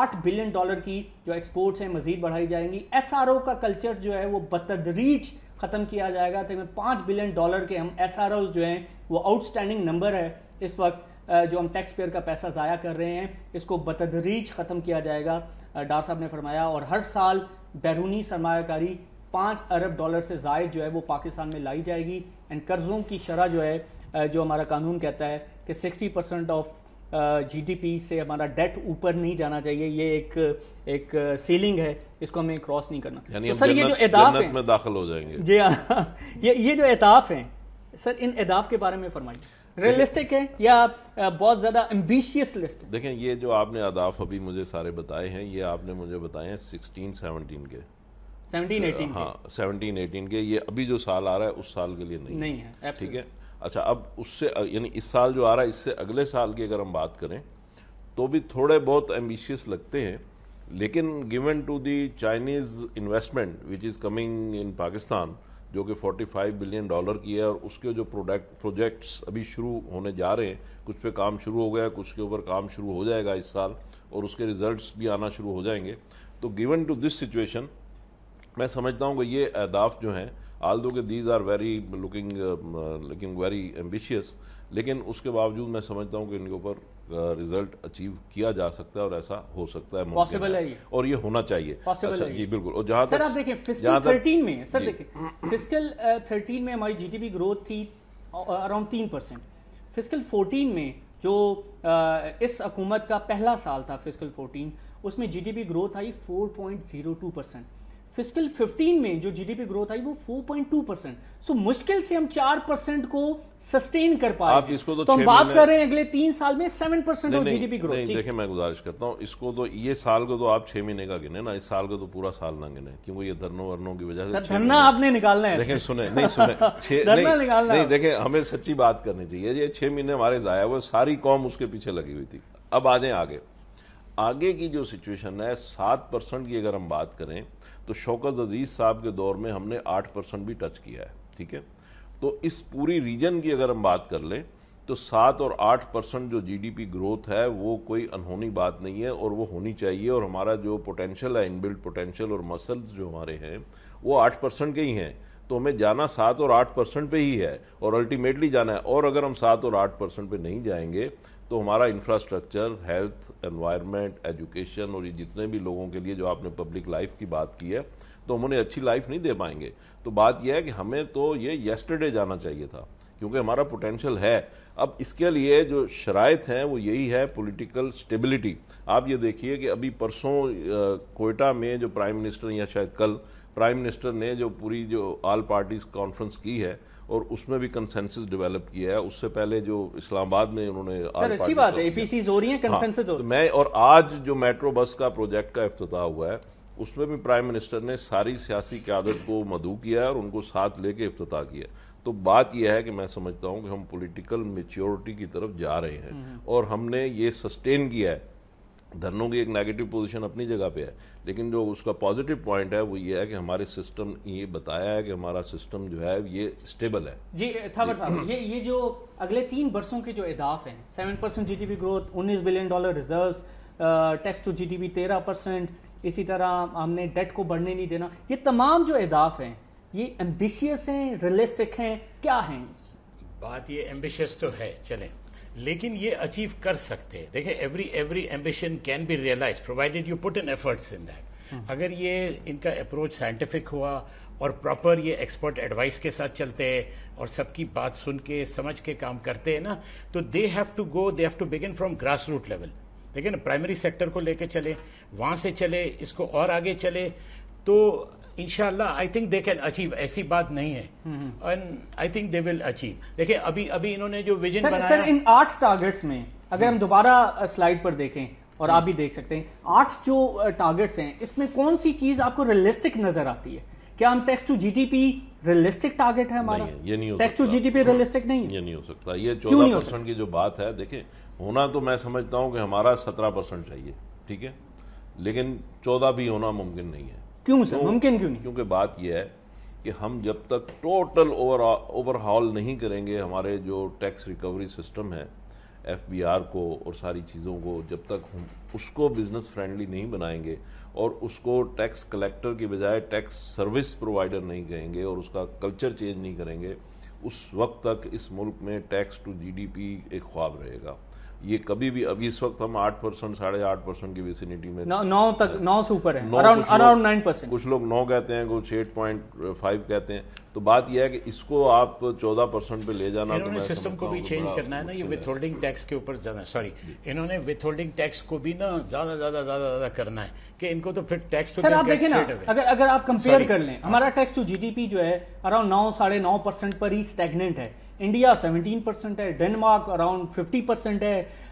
आठ बिलियन डॉलर की जो एक्सपोर्ट्स हैं मजीद बढ़ाई जाएंगी एसआरओ का कल्चर जो है वो बतदरीज ख़त्म किया जाएगा तो पांच पाँच बिलियन डॉलर के हम एस जो हैं वो आउटस्टैंडिंग नंबर है इस वक्त जो हम टैक्स पेयर का पैसा ज़ाया कर रहे हैं इसको बतदरीज ख़त्म किया जाएगा डार साहब ने फरमाया और हर साल बैरूनी सरमाकारी पाँच अरब डॉलर से जायद जो है वो पाकिस्तान में लाई जाएगी एंड कर्ज़ों की शरह जो है जो हमारा कानून कहता है कि सिक्सटी परसेंट ऑफ जीडीपी से हमारा डेट ऊपर नहीं जाना चाहिए ये एक एक सीलिंग है इसको हमें क्रॉस नहीं करना तो सर ये जो एदाफ है में दाखिल हो जाएंगे जी हाँ ये ये जो एदाफ है सर इन एदाफ के बारे में फरमाइए रियलिस्टिक है या बहुत ज्यादा एम्बिशियस लिस्ट है देखें ये जो आपने अदाफ अभी मुझे सारे बताए हैं ये आपने मुझे बताए हैं सिक्सटीन सेवनटीन के सेवनटीन एटीन हाँ सेवनटीन एटीन के ये अभी जो साल आ रहा है उस साल के लिए नहीं, नहीं है ठीक है अच्छा अब उससे यानी इस साल जो आ रहा है इससे अगले साल की अगर हम बात करें तो भी थोड़े बहुत एम्बिशियस लगते हैं लेकिन given to the Chinese investment which is coming in Pakistan जो कि 45 बिलियन डॉलर की है और उसके जो प्रोडक्ट प्रोजेक्ट्स अभी शुरू होने जा रहे हैं कुछ पे काम शुरू हो गया कुछ के ऊपर काम शुरू हो जाएगा इस साल और उसके रिजल्ट्स भी आना शुरू हो जाएंगे तो गिवन टू दिस सिचुएशन मैं समझता हूँ कि ये अहदाफ जो हैं आल दो के these are very looking looking very uh, ambitious uh, लेकिन उसके बावजूद मैं समझता हूँ कि इनके ऊपर रिजल्ट uh, अचीव किया जा सकता है और ऐसा हो सकता है पॉसिबल है और ये होना चाहिए अच्छा, जी बिल्कुल और जहां सर आप देखें फिस्कल थर्टीन में सर देखें फिस्कल थर्टीन में हमारी जीडीपी ग्रोथ थी अराउंड तीन परसेंट फिस्कल फोर्टीन में जो इस हकूमत का पहला साल था फिस्कल फोर्टीन उसमें जीडीपी ग्रोथ आई four point zero two percent fiscal 15 में जो जीडीपी ग्रोथ आई वो 4.2 परसेंट सो मुश्किल से हम 4 परसेंट को सस्टेन कर पाए आप इसको तो, तो हम बात कर रहे हैं अगले तीन साल में 7 परसेंट ऑफ जीडीपी ग्रोथ नहीं, देखिए मैं गुजारिश करता हूँ इसको तो ये साल को तो आप छह महीने का गिने ना इस साल को तो पूरा साल ना गिने क्योंकि ये धरनों वरनों की वजह से धरना आपने निकालना है देखें सुने नहीं सुने धरना निकालना नहीं देखे हमें सच्ची बात करनी चाहिए ये छह महीने हमारे जाया हुए सारी कौम उसके पीछे लगी हुई थी अब आ जाए आगे आगे की जो सिचुएशन है सात परसेंट की अगर हम बात करें तो शौकत अजीज़ साहब के दौर में हमने आठ परसेंट भी टच किया है ठीक है तो इस पूरी रीजन की अगर हम बात कर लें तो सात और आठ परसेंट जो जीडीपी ग्रोथ है वो कोई अनहोनी बात नहीं है और वो होनी चाहिए और हमारा जो पोटेंशियल है इनबिल्ड पोटेंशियल और मसल जो हमारे हैं वो आठ परसेंट के ही हैं तो हमें जाना सात और आठ परसेंट पे ही है और अल्टीमेटली जाना है और अगर हम सात और आठ परसेंट पे नहीं जाएंगे तो हमारा इंफ्रास्ट्रक्चर हेल्थ एनवायरनमेंट एजुकेशन और ये जितने भी लोगों के लिए जो आपने पब्लिक लाइफ की बात की है तो हम उन्हें अच्छी लाइफ नहीं दे पाएंगे तो बात यह है कि हमें तो ये येस्टरडे जाना चाहिए था क्योंकि हमारा पोटेंशियल है अब इसके लिए जो शरात हैं वो यही है पॉलिटिकल स्टेबिलिटी आप ये देखिए कि अभी परसों कोयटा में जो प्राइम मिनिस्टर या शायद कल प्राइम मिनिस्टर ने जो पूरी जो ऑल पार्टीज कॉन्फ्रेंस की है और उसमें भी कंसेंसस डेवलप किया है उससे पहले जो इस्लामाबाद में उन्होंने सर बात है हो रही कंसेंसस हाँ, तो मैं और आज जो मेट्रो बस का प्रोजेक्ट का अफ्ताह हुआ है उसमें भी प्राइम मिनिस्टर ने सारी सियासी क्यादत को मधु किया है और उनको साथ लेके अफ्ताह किया तो बात यह है कि मैं समझता हूँ कि हम पॉलिटिकल मेच्योरिटी की तरफ जा रहे हैं हम्म। और हमने ये सस्टेन किया है धरनों की एक नेगेटिव पोजीशन अपनी जगह पे है लेकिन जो उसका पॉजिटिव पॉइंट है वो ये है कि हमारे सिस्टम ये बताया है कि हमारा सिस्टम जो है ये स्टेबल है जी थावर साहब ये ये जो अगले तीन वर्षों के जो इदाफ हैं सेवन परसेंट जी ग्रोथ उन्नीस billion dollar reserve tax to G D तेरह परसेंट इसी तरह हमने डेट को बढ़ने नहीं देना ये तमाम जो इदाफ हैं ये एम्बिशियस हैं रियलिस्टिक हैं क्या हैं बात ये एम्बिशियस तो है चलें लेकिन ये अचीव कर सकते हैं देखिए every every ambition can be realise provided you put an efforts in that अगर ये इनका अप्रोच साइंटिफिक हुआ और प्रॉपर ये एक्सपर्ट एडवाइस के साथ चलते हैं और सबकी बात सुन के समझ के काम करते हैं ना तो they have to go they have to begin from grass root level है ना प्राइमरी सेक्टर को लेके चले वहां से चले इसको और आगे चले तो इनशाला I think they can achieve ऐसी बात नहीं है and I think they will achieve देखिए अभी अभी इन्होंने जो विजन सर, बनाया सर इन आठ टारगेट्स में अगर हम हम्म। दोबारा स्लाइड पर देखें और आप हम्म। भी देख सकते हैं आठ जो टारगेट्स हैं इसमें कौन सी चीज आपको रियलिस्टिक नजर आती है क्या हम tax to GDP realistic target है हमारा नहीं ये नहीं हो टैक्स टू जीडीपी रियलिस्टिक नहीं ये नहीं हो सकता ये चौदह परसेंट की जो बात है देखे होना तो मैं समझता हूँ कि हमारा सत्रह परसेंट चाहिए ठीक है लेकिन चौदह भी होना मुमकिन नहीं है क्यों सर मुमकिन क्यों नहीं क्योंकि बात यह है कि हम जब तक टोटल ओवर ओवरहॉल नहीं करेंगे हमारे जो टैक्स रिकवरी सिस्टम है एफबीआर को और सारी चीज़ों को जब तक हम उसको बिज़नेस फ्रेंडली नहीं बनाएंगे और उसको टैक्स कलेक्टर के बजाय टैक्स सर्विस प्रोवाइडर नहीं कहेंगे और उसका कल्चर चेंज नहीं करेंगे उस वक्त तक इस मुल्क में टैक्स टू जीडीपी एक ख्वाब रहेगा ये कभी भी अभी इस वक्त हम आठ परसेंट साढ़े आठ परसेंट की विसिनिटी में नौ, तक नौ से ऊपर है अराउंड नाइन परसेंट कुछ लोग नौ कहते हैं कुछ एट पॉइंट फाइव कहते हैं तो बात यह है कि इसको आप चौदह परसेंट पे ले जाना तो इन्होंने तो सिस्टम को भी चेंज करना है ना ये विथ होल्डिंग टैक्स के ऊपर जाना सॉरी इन्होंने विथ होल्डिंग टैक्स को भी ना ज्यादा ज्यादा ज्यादा ज्यादा करना है कि इनको तो फिर टैक्स सर तो आप देखें ना अगर अगर आप कंपेयर कर लें हमारा टैक्स टू जीडीपी जो है अराउंड नौ साढ़े नौ परसेंट पर ही स्टेगनेंट है इंडिया 17 परसेंट है डेनमार्क अराउंड 50 परसेंट है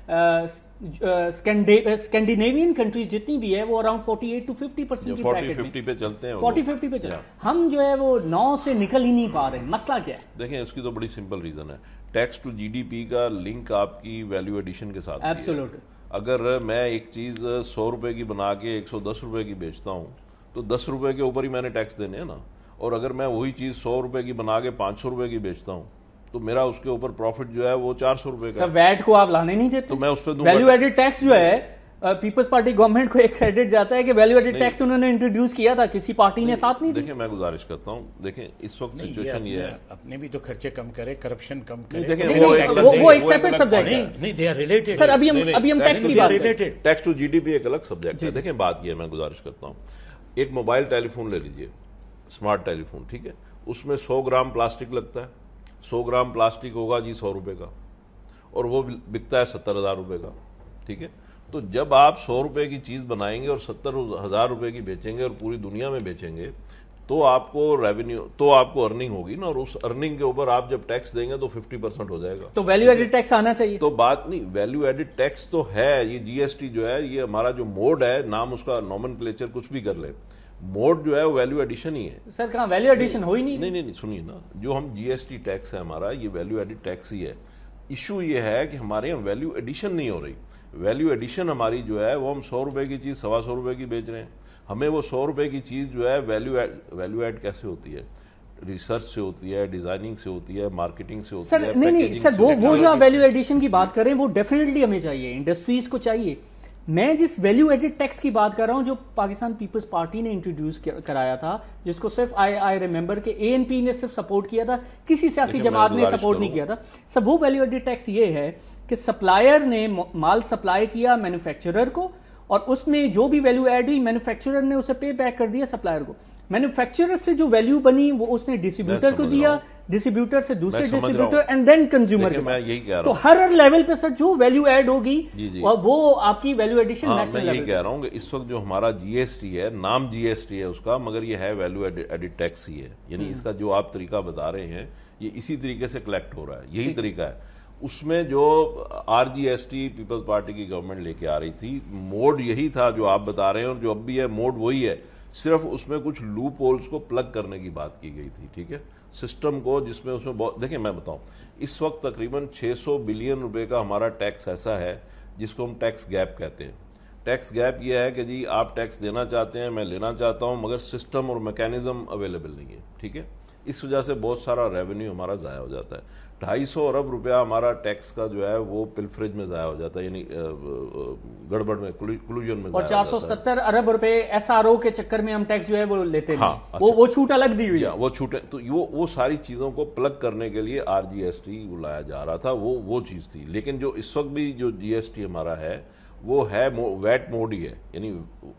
स्कैंडिनेवियन uh, कंट्रीज uh, जितनी भी है वो अराउंड 48 टू 50 परसेंट की फोर्टी फिफ्टी पे चलते हैं 40 50 पे चलते हैं हम जो है वो नौ से निकल ही नहीं पा रहे मसला क्या है देखें इसकी तो बड़ी सिंपल रीजन है टैक्स टू जीडीपी का लिंक आपकी वैल्यू एडिशन के साथ एब्सोल्युट अगर मैं एक चीज सौ रुपए की बना के एक सौ दस रुपए की बेचता हूँ तो दस रुपए के ऊपर ही मैंने टैक्स देने हैं ना और अगर मैं वही चीज सौ रुपए की बना के पांच सौ रुपए की बेचता हूँ तो मेरा उसके ऊपर प्रॉफिट जो है वो चार सौ रूपये का वैट को आप लाने नहीं देते तो मैं उस पर वैल्यू एडेड टैक्स जो है पीपल्स पार्टी गवर्नमेंट को एक क्रेडिट जाता है कि वैल्यू एडेड टैक्स उन्होंने इंट्रोड्यूस किया था किसी पार्टी ने साथ नहीं देखिए मैं गुजारिश करता हूँ देखिए इस वक्त सिचुएशन ये, है अपने भी तो खर्चे कम करे करप्शन कम करे तो वो एक सेपरेट सब्जेक्ट है नहीं दे आर रिलेटेड सर अभी हम अभी हम टैक्स की बात रिलेटेड टैक्स टू जीडीपी एक अलग सब्जेक्ट है देखें बात ये मैं गुजारिश करता हूँ एक मोबाइल टेलीफोन ले लीजिए स्मार्ट टेलीफोन ठीक है उसमें सौ ग्राम प्लास्टिक लगता है सौ ग्राम प्लास्टिक होगा जी सौ रुपये का और वो बिकता है सत्तर हज़ार रुपये का ठीक है तो जब आप सौ रुपये की चीज़ बनाएंगे और सत्तर हज़ार रुपये की बेचेंगे और पूरी दुनिया में बेचेंगे तो आपको रेवेन्यू तो आपको अर्निंग होगी ना और उस अर्निंग के ऊपर आप जब टैक्स देंगे तो 50 परसेंट हो जाएगा तो वैल्यू एडिड टैक्स आना चाहिए तो बात नहीं वैल्यू एडिड टैक्स तो है ये जीएसटी जो है ये हमारा जो मोड है नाम उसका नॉमन कुछ भी कर ले मोड जो है वैल्यू एडिशन ही है सर कहा वैल्यू एडिशन हो ही नहीं नहीं नहीं, नहीं सुनिए ना जो हम जीएसटी टैक्स है हमारा ये वैल्यू एडिड टैक्स ही है इशू ये है कि हमारे यहाँ वैल्यू एडिशन नहीं हो रही वैल्यू एडिशन हमारी जो है वो हम सौ रुपए की चीज़ सवा सौ रुपए की बेच रहे हैं हमें वो सौ रुपए की चीज़ जो है वैल्यू एड वैल्यू एड कैसे होती है रिसर्च से होती है डिजाइनिंग से होती है मार्केटिंग से होती सर, है नहीं नहीं सर वो वो जो आप वैल्यू एडिशन की बात करें वो डेफिनेटली हमें चाहिए इंडस्ट्रीज को चाहिए मैं जिस वैल्यू एडेड टैक्स की बात कर रहा हूं जो पाकिस्तान पीपल्स पार्टी ने इंट्रोड्यूस कराया था जिसको सिर्फ आई आई रिमेंबर के ए एन पी ने सिर्फ सपोर्ट किया था किसी सियासी जमात ने सपोर्ट नहीं किया था सब वो वैल्यू एडेड टैक्स ये है कि सप्लायर ने माल सप्लाई किया मैन्युफैक्चरर को और उसमें जो भी वैल्यू एड हुई मैन्युफैक्चरर ने उसे पे बैक कर दिया सप्लायर को मैन्युफैक्चरर से जो वैल्यू बनी वो उसने डिस्ट्रीब्यूटर को दिया डिस्ट्रीब्यूटर से दूसरे डिस्ट्रीब्यूटर एंड देन कंज्यूमर मैं यही कह रहा तो हर लेवल पे सर जो वैल्यू ऐड होगी वो आपकी वैल्यू एडिशन हाँ, मैं यही कह रहा हूँ इस वक्त जो हमारा जीएसटी है नाम जीएसटी है उसका मगर ये है वैल्यू एडिड टैक्स ही है यानी हम्म। इसका जो आप तरीका बता रहे हैं ये इसी तरीके से कलेक्ट हो रहा है यही तरीका है उसमें जो R G S T Peoples Party की गवर्नमेंट लेके आ रही थी मोड यही था जो आप बता रहे हैं और जो अब भी है मोड वही है सिर्फ उसमें कुछ लूप होल्स को प्लग करने की बात की गई थी ठीक है सिस्टम को जिसमें उसमें बहुत देखिए मैं बताऊं इस वक्त तकरीबन 600 बिलियन रुपए का हमारा टैक्स ऐसा है जिसको हम टैक्स गैप कहते हैं टैक्स गैप यह है कि जी आप टैक्स देना चाहते हैं मैं लेना चाहता हूं मगर सिस्टम और मैकेनिज्म अवेलेबल नहीं है ठीक है इस वजह से बहुत सारा रेवेन्यू हमारा ज़ाया हो जाता है ढाई सौ अरब रुपया हमारा टैक्स का जो है वो पिलफ्रिज में ज़ाया हो जाता है यानी गड़बड़ में क्लूजन में और चार सौ सत्तर अरब रुपए एस आर ओ के चक्कर में हम टैक्स जो है वो लेते हैं हाँ, अच्छा, वो वो छूट अलग दी हुई है वो छूट तो वो वो सारी चीज़ों को प्लग करने के लिए आर जी एस टी लाया जा रहा था वो वो चीज़ थी लेकिन जो इस वक्त भी जो जी एस टी हमारा है वो है वैट मोड ही है यानी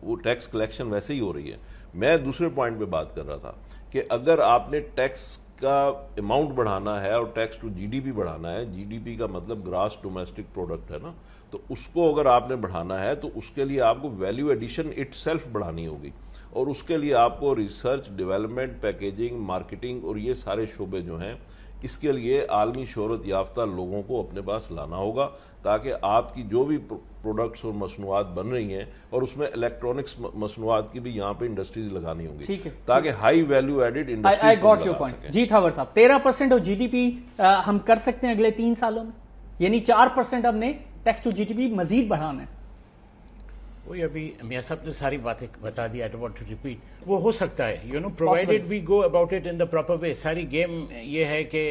वो टैक्स कलेक्शन वैसे ही हो रही है मैं दूसरे पॉइंट पे बात कर रहा था कि अगर आपने टैक्स का अमाउंट बढ़ाना है और टैक्स टू जीडीपी बढ़ाना है जीडीपी का मतलब ग्रास डोमेस्टिक प्रोडक्ट है ना तो उसको अगर आपने बढ़ाना है तो उसके लिए आपको वैल्यू एडिशन इट बढ़ानी होगी और उसके लिए आपको रिसर्च डेवलपमेंट पैकेजिंग मार्केटिंग और ये सारे शोबे जो हैं इसके लिए आलमी शहरत याफ्ता लोगों को अपने पास लाना होगा ताकि आपकी जो भी प्रोडक्ट्स और मसनूआत बन रही हैं और उसमें इलेक्ट्रॉनिक्स मसनूआत की भी यहाँ पे इंडस्ट्रीज लगानी होंगी ठीक है ताकि high value added industry got your point ji Thawar साहब तेरह परसेंट और जी हम कर सकते हैं अगले तीन सालों में यानी चार परसेंट हमने टैक्स टू जी डी मजीद बढ़ाना है वही अभी मियाँ साहब ने सारी बातें बता दी आई वॉन्ट टू रिपीट वो हो सकता है you know provided we go about it in the proper way सारी गेम ये है कि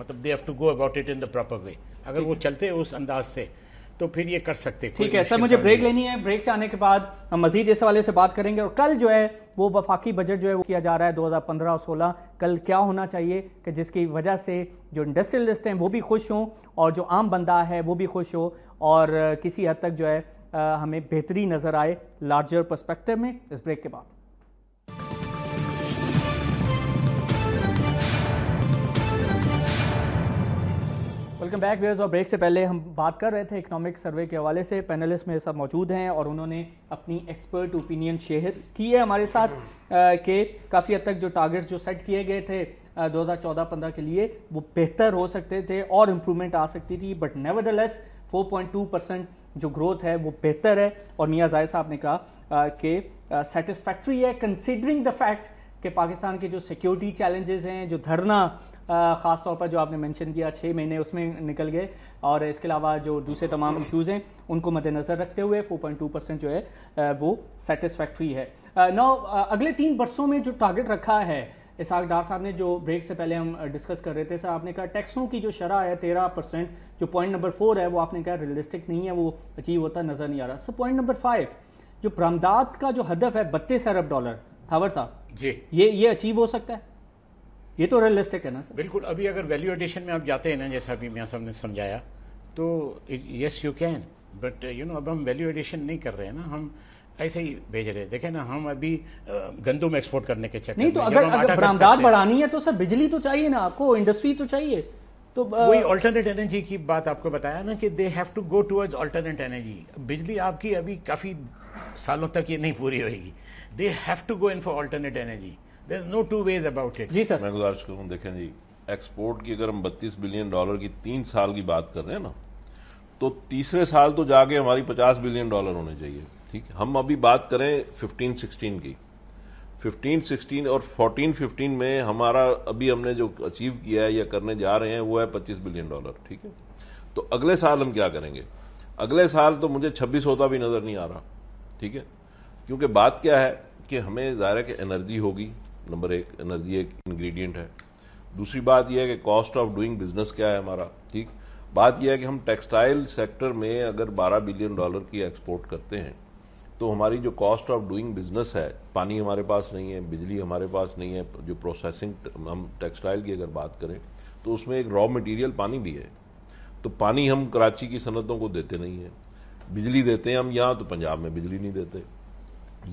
मतलब they have to go about it in the proper way अगर वो चलते उस अंदाज से तो फिर ये कर सकते ठीक है सर मुझे ब्रेक लेनी है ब्रेक से आने के बाद हम मजीद इस हवाले से बात करेंगे और कल जो है वो वफाकी बजट जो है वो किया जा रहा है 2015 और 16 कल क्या होना चाहिए कि जिसकी वजह से जो इंडस्ट्रियलिस्ट हैं वो भी खुश हों और जो आम बंदा है वो भी खुश हो और किसी हद तक जो है हमें बेहतरी नज़र आए लार्जर परस्पेक्टिव में इस ब्रेक के बाद वेलकम बैक व्यवर्स और ब्रेक से पहले हम बात कर रहे थे इकोनॉमिक सर्वे के हवाले से पैनलिस्ट में सब मौजूद हैं और उन्होंने अपनी एक्सपर्ट ओपिनियन शेयर की है हमारे साथ के काफ़ी हद तक जो टारगेट्स जो सेट किए गए थे 2014-15 के लिए वो बेहतर हो सकते थे और इम्प्रूवमेंट आ सकती थी बट नेवर 4.2 परसेंट जो ग्रोथ है वो बेहतर है और मियाँ जाहिर साहब ने कहा कि सेटिस्फैक्ट्री है कंसिडरिंग द फैक्ट कि पाकिस्तान के जो सिक्योरिटी चैलेंजेस हैं जो धरना ख़ास तौर पर जो आपने मेंशन किया छः महीने उसमें निकल गए और इसके अलावा जो दूसरे तमाम इश्यूज़ हैं उनको मद्देनज़र रखते हुए 4.2 परसेंट जो है वो सेटिस्फैक्ट्री है नौ अगले तीन वर्षों में जो टारगेट रखा है इसाक डार साहब ने जो ब्रेक से पहले हम डिस्कस कर रहे थे सर आपने कहा टैक्सों की जो शरह है तेरह परसेंट जो पॉइंट नंबर फोर है वो आपने कहा रियलिस्टिक नहीं है वो अचीव होता नज़र नहीं आ रहा सर पॉइंट नंबर फाइव जो बरामदात का जो हदफ है बत्तीस अरब डॉलर थावर साहब जी ये ये अचीव हो सकता है ये तो रियलिस्टिक है ना सर बिल्कुल अभी अगर वैल्यू एडिशन में आप जाते हैं ना जैसा अभी मियाँ साहब ने समझाया तो yes you can but you know अब हम वैल्यू एडिशन नहीं कर रहे हैं ना हम ऐसे ही भेज रहे हैं देखे ना हम अभी uh, गंदुम एक्सपोर्ट करने के चक्कर नहीं तो अगर, अगर बढ़ानी है तो सर बिजली तो चाहिए ना आपको इंडस्ट्री तो चाहिए तो uh, वही ऑल्टरनेट एनर्जी की बात आपको बताया ना कि they have to go towards alternate energy बिजली आपकी अभी काफी सालों तक ये नहीं पूरी होगी they have to go in for alternate energy there no two ways about it जी सर मैं गुजारिश करूँ देखें जी एक्सपोर्ट की अगर हम बत्तीस बिलियन डॉलर की तीन साल की बात कर रहे हैं ना तो तीसरे साल तो जाके हमारी पचास बिलियन डॉलर होने चाहिए ठीक हम अभी बात करें फिफ्टीन सिक्सटीन की फिफ्टीन सिक्सटीन और फोर्टीन फिफ्टीन में हमारा अभी हमने जो अचीव किया है या करने जा रहे हैं वो है पच्चीस बिलियन डॉलर ठीक है तो अगले साल हम क्या करेंगे अगले साल तो मुझे छब्बीस होता भी नजर नहीं आ रहा ठीक है क्योंकि बात क्या है कि हमें ज़ाहिर है कि एनर्जी होगी नंबर एक एनर्जी एक इंग्रेडिएंट है दूसरी बात यह है कि कॉस्ट ऑफ डूइंग बिजनेस क्या है हमारा ठीक बात यह है कि हम टेक्सटाइल सेक्टर में अगर 12 बिलियन डॉलर की एक्सपोर्ट करते हैं तो हमारी जो कॉस्ट ऑफ डूइंग बिजनेस है पानी हमारे पास नहीं है बिजली हमारे पास नहीं है जो प्रोसेसिंग हम टेक्सटाइल की अगर बात करें तो उसमें एक रॉ मटेरियल पानी भी है तो पानी हम कराची की सनतों को देते नहीं हैं बिजली देते हैं हम यहाँ तो पंजाब में बिजली नहीं देते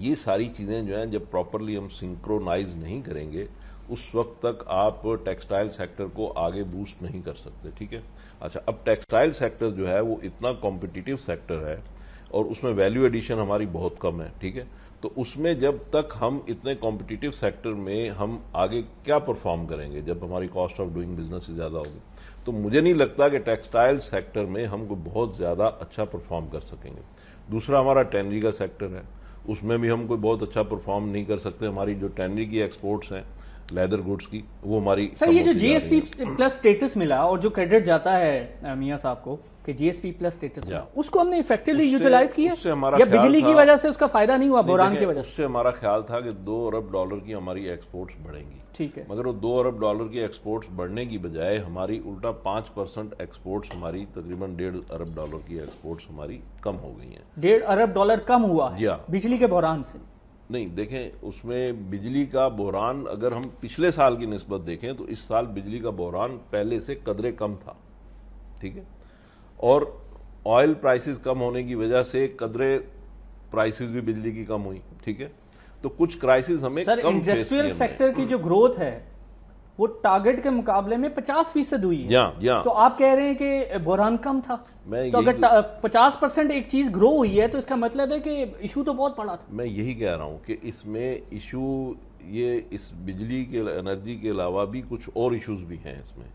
ये सारी चीज़ें जो हैं जब प्रॉपरली हम सिंक्रोनाइज नहीं करेंगे उस वक्त तक आप टेक्सटाइल सेक्टर को आगे बूस्ट नहीं कर सकते ठीक है अच्छा अब टेक्सटाइल सेक्टर जो है वो इतना कॉम्पिटिटिव सेक्टर है और उसमें वैल्यू एडिशन हमारी बहुत कम है ठीक है तो उसमें जब तक हम इतने कॉम्पिटिटिव सेक्टर में हम आगे क्या परफॉर्म करेंगे जब हमारी कॉस्ट ऑफ डूइंग बिजनेस ज़्यादा होगी तो मुझे नहीं लगता कि टेक्सटाइल सेक्टर में हमको बहुत ज़्यादा अच्छा परफॉर्म कर सकेंगे दूसरा हमारा टेनरी का सेक्टर है उसमें भी हम कोई बहुत अच्छा परफॉर्म नहीं कर सकते हमारी जो टैनरी की एक्सपोर्ट्स हैं लेदर गुड्स की वो हमारी सर ये जो जीएसपी प्लस स्टेटस मिला और जो क्रेडिट जाता है मियाँ साहब को कि जीएसपी प्लस स्टेटस उसको हमने इफेक्टिवली यूटिलाइज किया या बिजली की वजह से उसका फायदा नहीं हुआ बोरान की वजह से हमारा ख्याल था कि दो अरब डॉलर की हमारी एक्सपोर्ट्स बढ़ेंगी ठीक है मगर वो दो अरब डॉलर की एक्सपोर्ट्स बढ़ने की बजाय हमारी उल्टा पांच परसेंट एक्सपोर्ट्स हमारी तकरीबन डेढ़ अरब डॉलर की एक्सपोर्ट्स हमारी कम हो गई है डेढ़ अरब डॉलर कम हुआ या बिजली के बहरान से नहीं देखें उसमें बिजली का बोहरान अगर हम पिछले साल की नस्बत देखें तो इस साल बिजली का बहरान पहले से कदरे कम था ठीक है और ऑयल प्राइसेस कम होने की वजह से कदरे प्राइसेस भी बिजली की कम हुई ठीक है तो कुछ क्राइसिस हमें सर, कम इंडस्ट्रियल सेक्टर की जो ग्रोथ है वो टारगेट के मुकाबले में 50 फीसद हुई है या, या। तो आप कह रहे हैं कि बुरहान कम था मैं तो अगर पचास परसेंट एक चीज ग्रो हुई है तो इसका मतलब है कि इशू तो बहुत बड़ा था मैं यही कह रहा हूँ कि इसमें इशू ये इस बिजली के एनर्जी के अलावा भी कुछ और इश्यूज भी हैं इसमें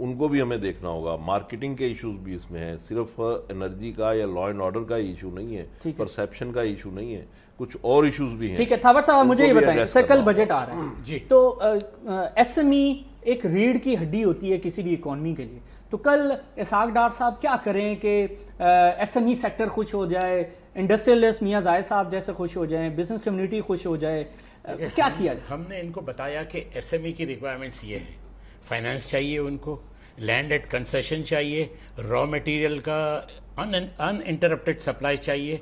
उनको भी हमें देखना होगा मार्केटिंग के इश्यूज भी इसमें हैं सिर्फ एनर्जी का या लॉ एंड ऑर्डर का इशू नहीं है परसेप्शन का इशू नहीं है कुछ और इश्यूज भी हैं ठीक है थावर साहब मुझे ये बताएं सर कल बजट आ रहा है जी तो एसएमई e एक रीढ़ की हड्डी होती है किसी भी इकोनॉमी के लिए तो कल इसाक डार साहब क्या करें कि एसएमई सेक्टर e खुश हो जाए इंडस्ट्रियलिस्ट मियाँ जाय साहब जैसे खुश हो जाए बिजनेस कम्युनिटी खुश हो जाए क्या किया हमने इनको बताया कि एसएमई e की रिक्वायरमेंट्स ये हैं फाइनेंस चाहिए उनको लैंड एट कंसेशन चाहिए रॉ मटेरियल का अन इंटरप्टेड सप्लाई चाहिए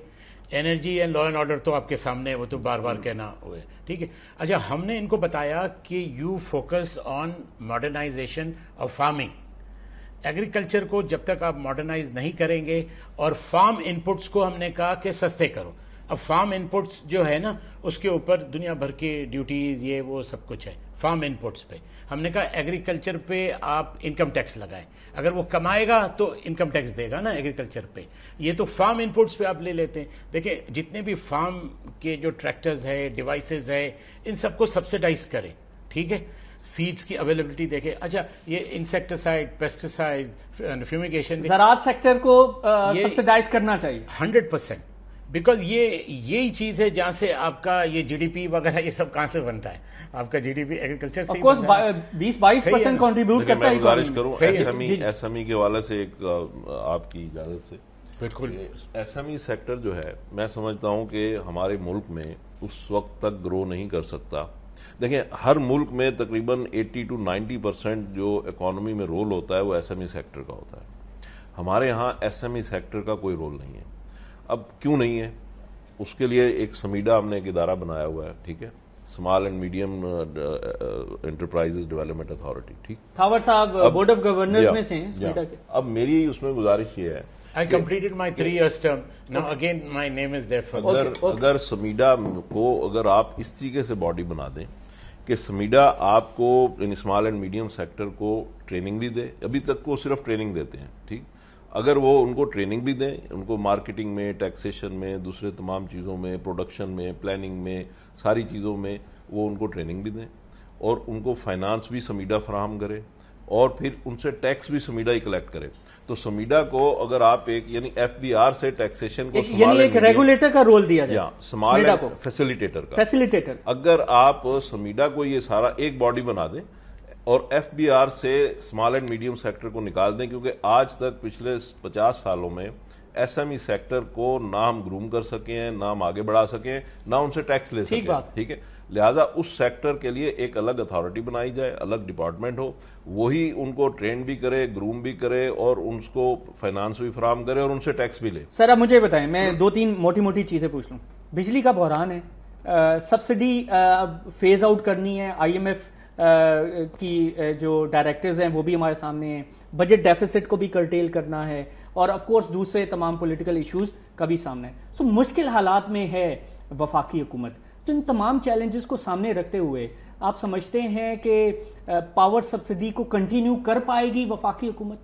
energy and law and order तो आपके सामने वो तो बार बार कहना हुए ठीक है अच्छा हमने इनको बताया कि you focus on modernisation of farming agriculture को जब तक आप मॉडर्नाइज नहीं करेंगे और फार्म इनपुट्स को हमने कहा कि सस्ते करो अब फार्म इनपुट्स जो है ना उसके ऊपर दुनिया भर की ड्यूटीज ये वो सब कुछ है फार्म इनपुट्स पे हमने कहा एग्रीकल्चर पे आप इनकम टैक्स लगाएं अगर वो कमाएगा तो इनकम टैक्स देगा ना एग्रीकल्चर पे ये तो फार्म इनपुट्स पे आप ले लेते हैं देखिए जितने भी फार्म के जो ट्रैक्टर्स है डिवाइसेज है इन सबको सब्सिडाइज करें ठीक है सीड्स की अवेलेबिलिटी देखें अच्छा ये इंसेक्टिसाइड पेस्टिसाइड फ्यूमिगेशन जरात सेक्टर को सब्सिडाइज करना चाहिए हंड्रेड परसेंट बिकॉज ये यही चीज है जहां से आपका ये जीडीपी वगैरह ये सब कहां से बनता है आपका जीडीपी एग्रीकल्चर से बीस बाईस परसेंट कॉन्ट्रीब्यूट करता है गुजारिश करूँ एस एम ई के वाले से एक आपकी इजाजत से बिल्कुल एस एम ई सेक्टर जो है मैं समझता हूँ कि हमारे मुल्क में उस वक्त तक ग्रो नहीं कर सकता देखें हर मुल्क में तकरीबन 80 टू 90 परसेंट जो इकोनॉमी में रोल होता है वो एसएमई सेक्टर e का होता है हमारे यहाँ एसएमई सेक्टर e का कोई रोल नहीं है अब क्यों नहीं है उसके लिए एक समीडा हमने एक इदारा बनाया हुआ है ठीक है small and medium enterprises development authority ठीक थावर साहब बोर्ड ऑफ गवर्नर्स में से हैं अब मेरी उसमें गुजारिश ये है I completed my three years term. Now again my name is there for अगर अगर समीडा को अगर आप इस तरीके से बॉडी बना दें कि समीडा आपको in small and medium sector को ट्रेनिंग भी दे अभी तक को सिर्फ ट्रेनिंग देते हैं ठीक अगर वो उनको ट्रेनिंग भी दें उनको मार्केटिंग में टैक्सेशन में दूसरे तमाम चीज़ों में प्रोडक्शन में प्लानिंग में सारी चीज़ों में वो उनको ट्रेनिंग भी दें और उनको फाइनेंस भी समीडा फ्राहम करे और फिर उनसे टैक्स भी समीडा ही कलेक्ट करे तो समीडा को अगर आप एक यानी आर से टैक्सेशन को यानी एक रेगुलेटर का रोल दिया जाए को फैसिलिटेटर का फैसिलिटेटर अगर आप समीडा को ये सारा एक बॉडी बना दें और एफबीआर से स्मॉल एंड मीडियम सेक्टर को निकाल दें क्योंकि आज तक पिछले 50 सालों में एसएमई सेक्टर e को ना हम ग्रूम कर सके हैं ना हम आगे बढ़ा सके ना उनसे टैक्स ले सके ठीक है लिहाजा उस सेक्टर के लिए एक अलग अथॉरिटी बनाई जाए अलग डिपार्टमेंट हो वही उनको ट्रेन भी करे ग्रूम भी करे और उनको फाइनेंस भी फराहम करे और उनसे टैक्स भी ले सर अब मुझे बताएं मैं दो तीन मोटी मोटी चीजें पूछ लू बिजली का बहरान है सब्सिडी फेज आउट करनी है आईएमएफ की जो डायरेक्टर्स हैं वो भी हमारे सामने हैं बजट डेफिसिट को भी करटेल करना है और ऑफ कोर्स दूसरे तमाम पॉलिटिकल इश्यूज का भी सामना है सो so, मुश्किल हालात में है वफाकी हुकूमत तो इन तमाम चैलेंजेस को सामने रखते हुए आप समझते हैं कि पावर सब्सिडी को कंटिन्यू कर पाएगी वफाकी हुकूमत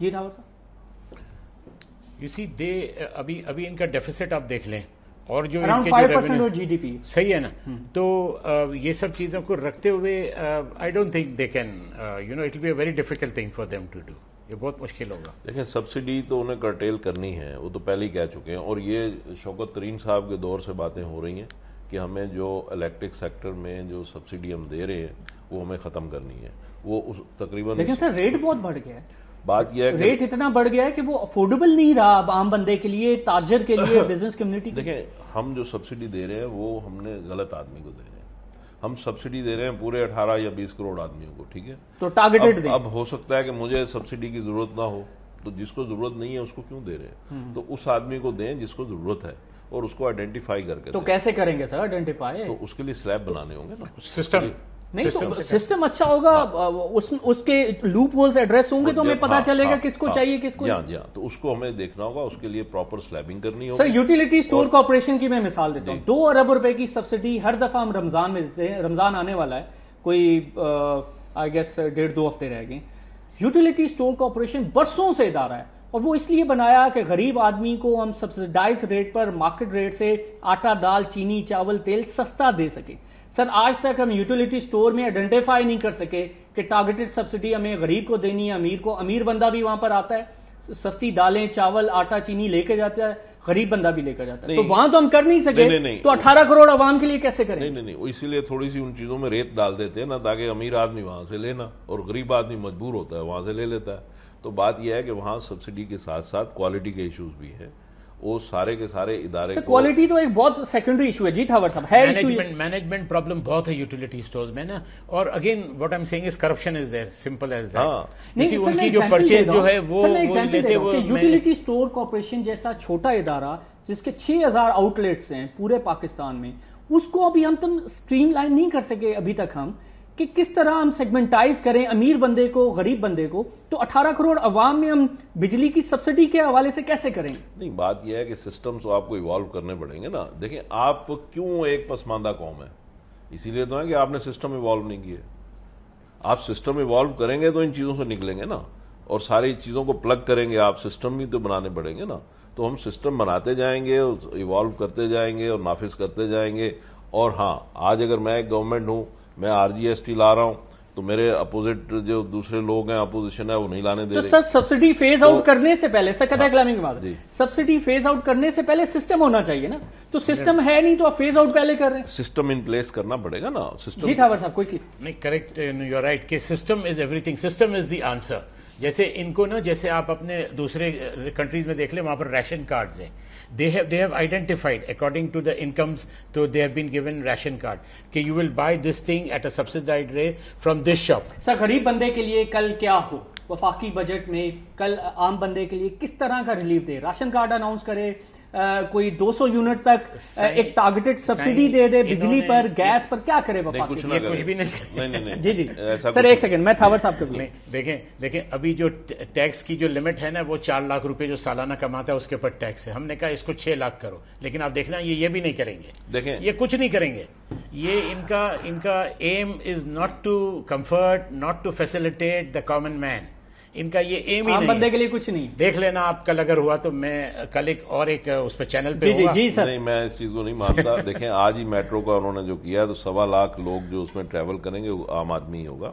जी रावत साहब यू सी दे अभी अभी इनका डेफिसिट आप देख लें और जो around five percent of GDP सही है ना हम्म। तो ये सब चीजों को रखते हुए I don't think they can you know it be a very difficult thing for them to do ये बहुत मुश्किल होगा देखें सब्सिडी तो उन्हें कर्टेल करनी है वो तो पहले ही कह चुके हैं और ये शौकत तरीन साहब के दौर से बातें हो रही हैं कि हमें जो इलेक्ट्रिक सेक्टर में जो सब्सिडी हम दे रहे हैं वो हमें ख़त्म करनी है वो उस तकरीबन लेकिन सर रेट बहुत बढ़ गया है बात यह है रेट इतना बढ़ गया है कि वो अफोर्डेबल नहीं रहा अब आम बंदे के लिए ताजर के लिए बिजनेस कम्युनिटी देखें हम जो सब्सिडी दे रहे हैं वो हमने गलत आदमी को दे रहे हैं हम सब्सिडी दे रहे हैं पूरे 18 या 20 करोड़ आदमियों को ठीक है तो टारगेटेड अब, अब हो सकता है कि मुझे सब्सिडी की जरूरत ना हो तो जिसको जरूरत नहीं है उसको क्यों दे रहे हैं हम्म। तो उस आदमी को दें जिसको जरूरत है और उसको आइडेंटिफाई करके तो कैसे करेंगे सर आइडेंटिफाई तो उसके लिए स्लैब बनाने होंगे ना सिस्टम नहीं तो सिस्टम अच्छा होगा हाँ। उस, उसके लूप होल्स एड्रेस होंगे तो हमें पता हाँ, चलेगा हाँ, किसको हाँ, चाहिए किसको या, या, तो उसको हमें देखना होगा उसके लिए प्रॉपर स्लैबिंग करनी होगी सर यूटिलिटी स्टोर कॉर्पोरेशन की मैं मिसाल देता हूँ दो अरब रुपए की सब्सिडी हर दफा हम रमजान में देते हैं रमजान आने वाला है कोई आई गेस डेढ़ दो हफ्ते रह गए यूटिलिटी स्टोर कॉरपोरेशन बरसों से इदारा है और वो इसलिए बनाया कि गरीब आदमी को हम सब्सिडाइज रेट पर मार्केट रेट से आटा दाल चीनी चावल तेल सस्ता दे सके सर आज तक हम यूटिलिटी स्टोर में आइडेंटिफाई नहीं कर सके कि टारगेटेड सब्सिडी हमें गरीब को देनी है अमीर को अमीर बंदा भी वहां पर आता है सस्ती दालें चावल आटा चीनी लेके जाता है गरीब बंदा भी लेकर जाता है तो वहां तो हम कर नहीं सके नहीं, नहीं, तो अठारह करोड़ आवाम के लिए कैसे करें नहीं नहीं नहीं इसीलिए थोड़ी सी उन चीजों में रेत डाल देते हैं ना ताकि अमीर आदमी वहां से लेना और गरीब आदमी मजबूर होता है वहां से ले लेता है तो बात यह है कि वहां सब्सिडी के साथ साथ क्वालिटी के इश्यूज भी हैं वो सारे के सारे इदारे क्वालिटी तो एक बहुत सेकेंडरी इशू है जी था साहब है मैनेजमेंट मैनेजमेंट प्रॉब्लम बहुत है यूटिलिटी स्टोर में ना और again what I am saying is corruption is there simple as that उनकी जो परचेज जो है वो लेते वो यूटिलिटी स्टोर कॉरपोरेशन जैसा छोटा इदारा जिसके 6000 आउटलेट्स हैं पूरे पाकिस्तान में उसको अभी हम तुम तो स्ट्रीमलाइन नहीं कर सके अभी तक हम कि किस तरह हम सेगमेंटाइज करें अमीर बंदे को गरीब बंदे को तो 18 करोड़ अवाम में हम बिजली की सब्सिडी के हवाले से कैसे करें नहीं बात यह है कि सिस्टम तो आपको इवॉल्व करने पड़ेंगे ना देखें आप क्यों एक पसमानदा कौम है इसीलिए तो है कि आपने सिस्टम इवॉल्व नहीं किए आप सिस्टम इवॉल्व करेंगे तो इन चीज़ों से निकलेंगे ना और सारी चीज़ों को प्लग करेंगे आप सिस्टम भी तो बनाने पड़ेंगे ना तो हम सिस्टम बनाते जाएंगे इवॉल्व करते जाएंगे और नाफिज करते जाएंगे और हाँ आज अगर मैं एक गवर्नमेंट हूं मैं आरजीएसटी ला रहा हूँ तो मेरे अपोजिट जो दूसरे लोग हैं अपोजिशन है वो नहीं लाने दे तो सर सब्सिडी फेज आउट तो, करने से पहले सर कथा कलामी सब्सिडी फेज आउट करने से पहले सिस्टम होना चाहिए ना तो सिस्टम है नहीं तो आप फेज आउट पहले कर रहे हैं सिस्टम इन प्लेस करना पड़ेगा ना सिस्टम जी था कोई की? नहीं करेक्ट यू आर राइट कि system is everything system is the answer जैसे इनको ना जैसे आप अपने दूसरे कंट्रीज uh, में देख ले वहां पर राशन कार्ड्स हैं they have they have identified according to the incomes so they have been given ration card okay you will buy this thing at a subsidized rate from this shop sir gareeb bande ke liye kal kya ho wafaqi budget mein kal aam bande ke liye kis tarah ka relief de ration card announce kare कोई 200 unit तक एक targeted subsidy दे दे बिजली पर gas पर क्या करे बाबा कुछ, ये कुछ भी नहीं, नहीं, नहीं जी जी सर एक सेकंड मैं थावर साहब को देखें देखें अभी जो टैक्स की जो लिमिट है ना वो चार लाख रुपए जो सालाना कमाता है उसके ऊपर टैक्स है हमने कहा इसको छह लाख करो लेकिन आप देखना ये ये भी नहीं करेंगे देखें ये कुछ नहीं करेंगे ये इनका इनका aim is not to comfort not to facilitate the common man इनका ये एम ही नहीं बंदे के लिए कुछ नहीं देख लेना आप कल अगर हुआ तो मैं कल एक और एक उस पर चैनल पे जी, जी, जी सर नहीं मैं इस चीज को नहीं मानता देखें आज ही मेट्रो का उन्होंने जो किया है तो सवा लाख लोग जो उसमें ट्रेवल करेंगे वो आम आदमी ही होगा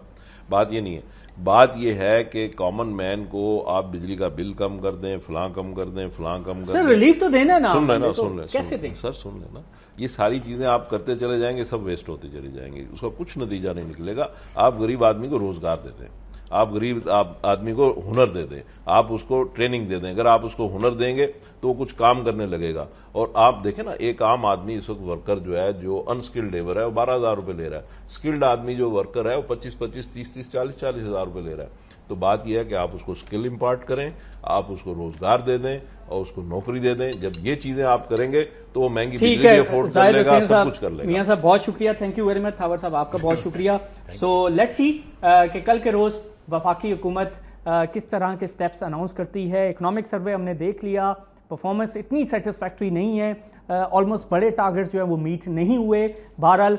बात ये नहीं है बात यह है कि कॉमन मैन को आप बिजली का बिल कम कर दें फलां कम कर दें फलां कम कर सर रिलीफ तो देना ना सुन लेना सुन लेना कैसे दें सर सुन लेना ये सारी चीजें आप करते चले जाएंगे सब वेस्ट होते चले जाएंगे उसका कुछ नतीजा नहीं निकलेगा आप गरीब आदमी को रोजगार देते हैं आप गरीब आप आदमी को हुनर दे दें आप उसको ट्रेनिंग दे दें अगर आप उसको हुनर देंगे तो वो कुछ काम करने लगेगा और आप देखें ना एक आम आदमी इस वक्त वर्कर जो है जो अनस्किल्ड लेबर है वो बारह हजार रुपये ले रहा है स्किल्ड आदमी जो वर्कर है वो पच्चीस पच्चीस तीस तीस चालीस चालीस हजार रुपये ले रहा है तो बात यह है कि आप उसको स्किल इम्पार्ट करें आप उसको रोजगार दे दें और उसको नौकरी दे दें जब ये चीजें आप करेंगे तो वो महंगी बिजली अफोर्ड कर लेगा सब कुछ कर लेगा साहब बहुत शुक्रिया thank you very much Thawar साहब आपका बहुत शुक्रिया सो लेट्स सी कि कल के रोज वफाकी हुकूमत किस तरह के स्टेप्स अनाउंस करती है इकनॉमिक सर्वे हमने देख लिया परफॉर्मेंस इतनी सेटिस्फैक्ट्री नहीं है ऑलमोस्ट बड़े टारगेट्स जो है वो मीट नहीं हुए बहरहाल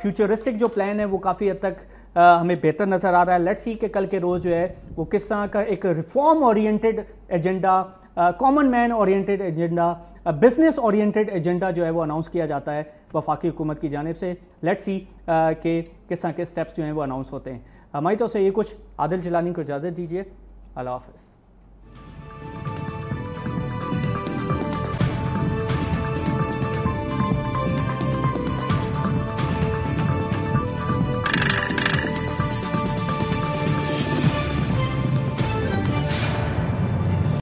फ्यूचरिस्टिक जो प्लान है वो काफ़ी हद तक uh, हमें बेहतर नज़र आ रहा है लेट्स सी के कल के रोज़ जो है वो किस तरह का एक reform oriented agenda common man oriented agenda business oriented agenda जो है वो अनाउंस किया जाता है वफाकी हुकूमत की जानब से लेट्स सी के किस तरह के स्टेप्स जो हैं वो अनाउंस होते हैं हमारी तो से ये कुछ आदिल जिलानी को इजाज़त दीजिए अल्लाह हाफ़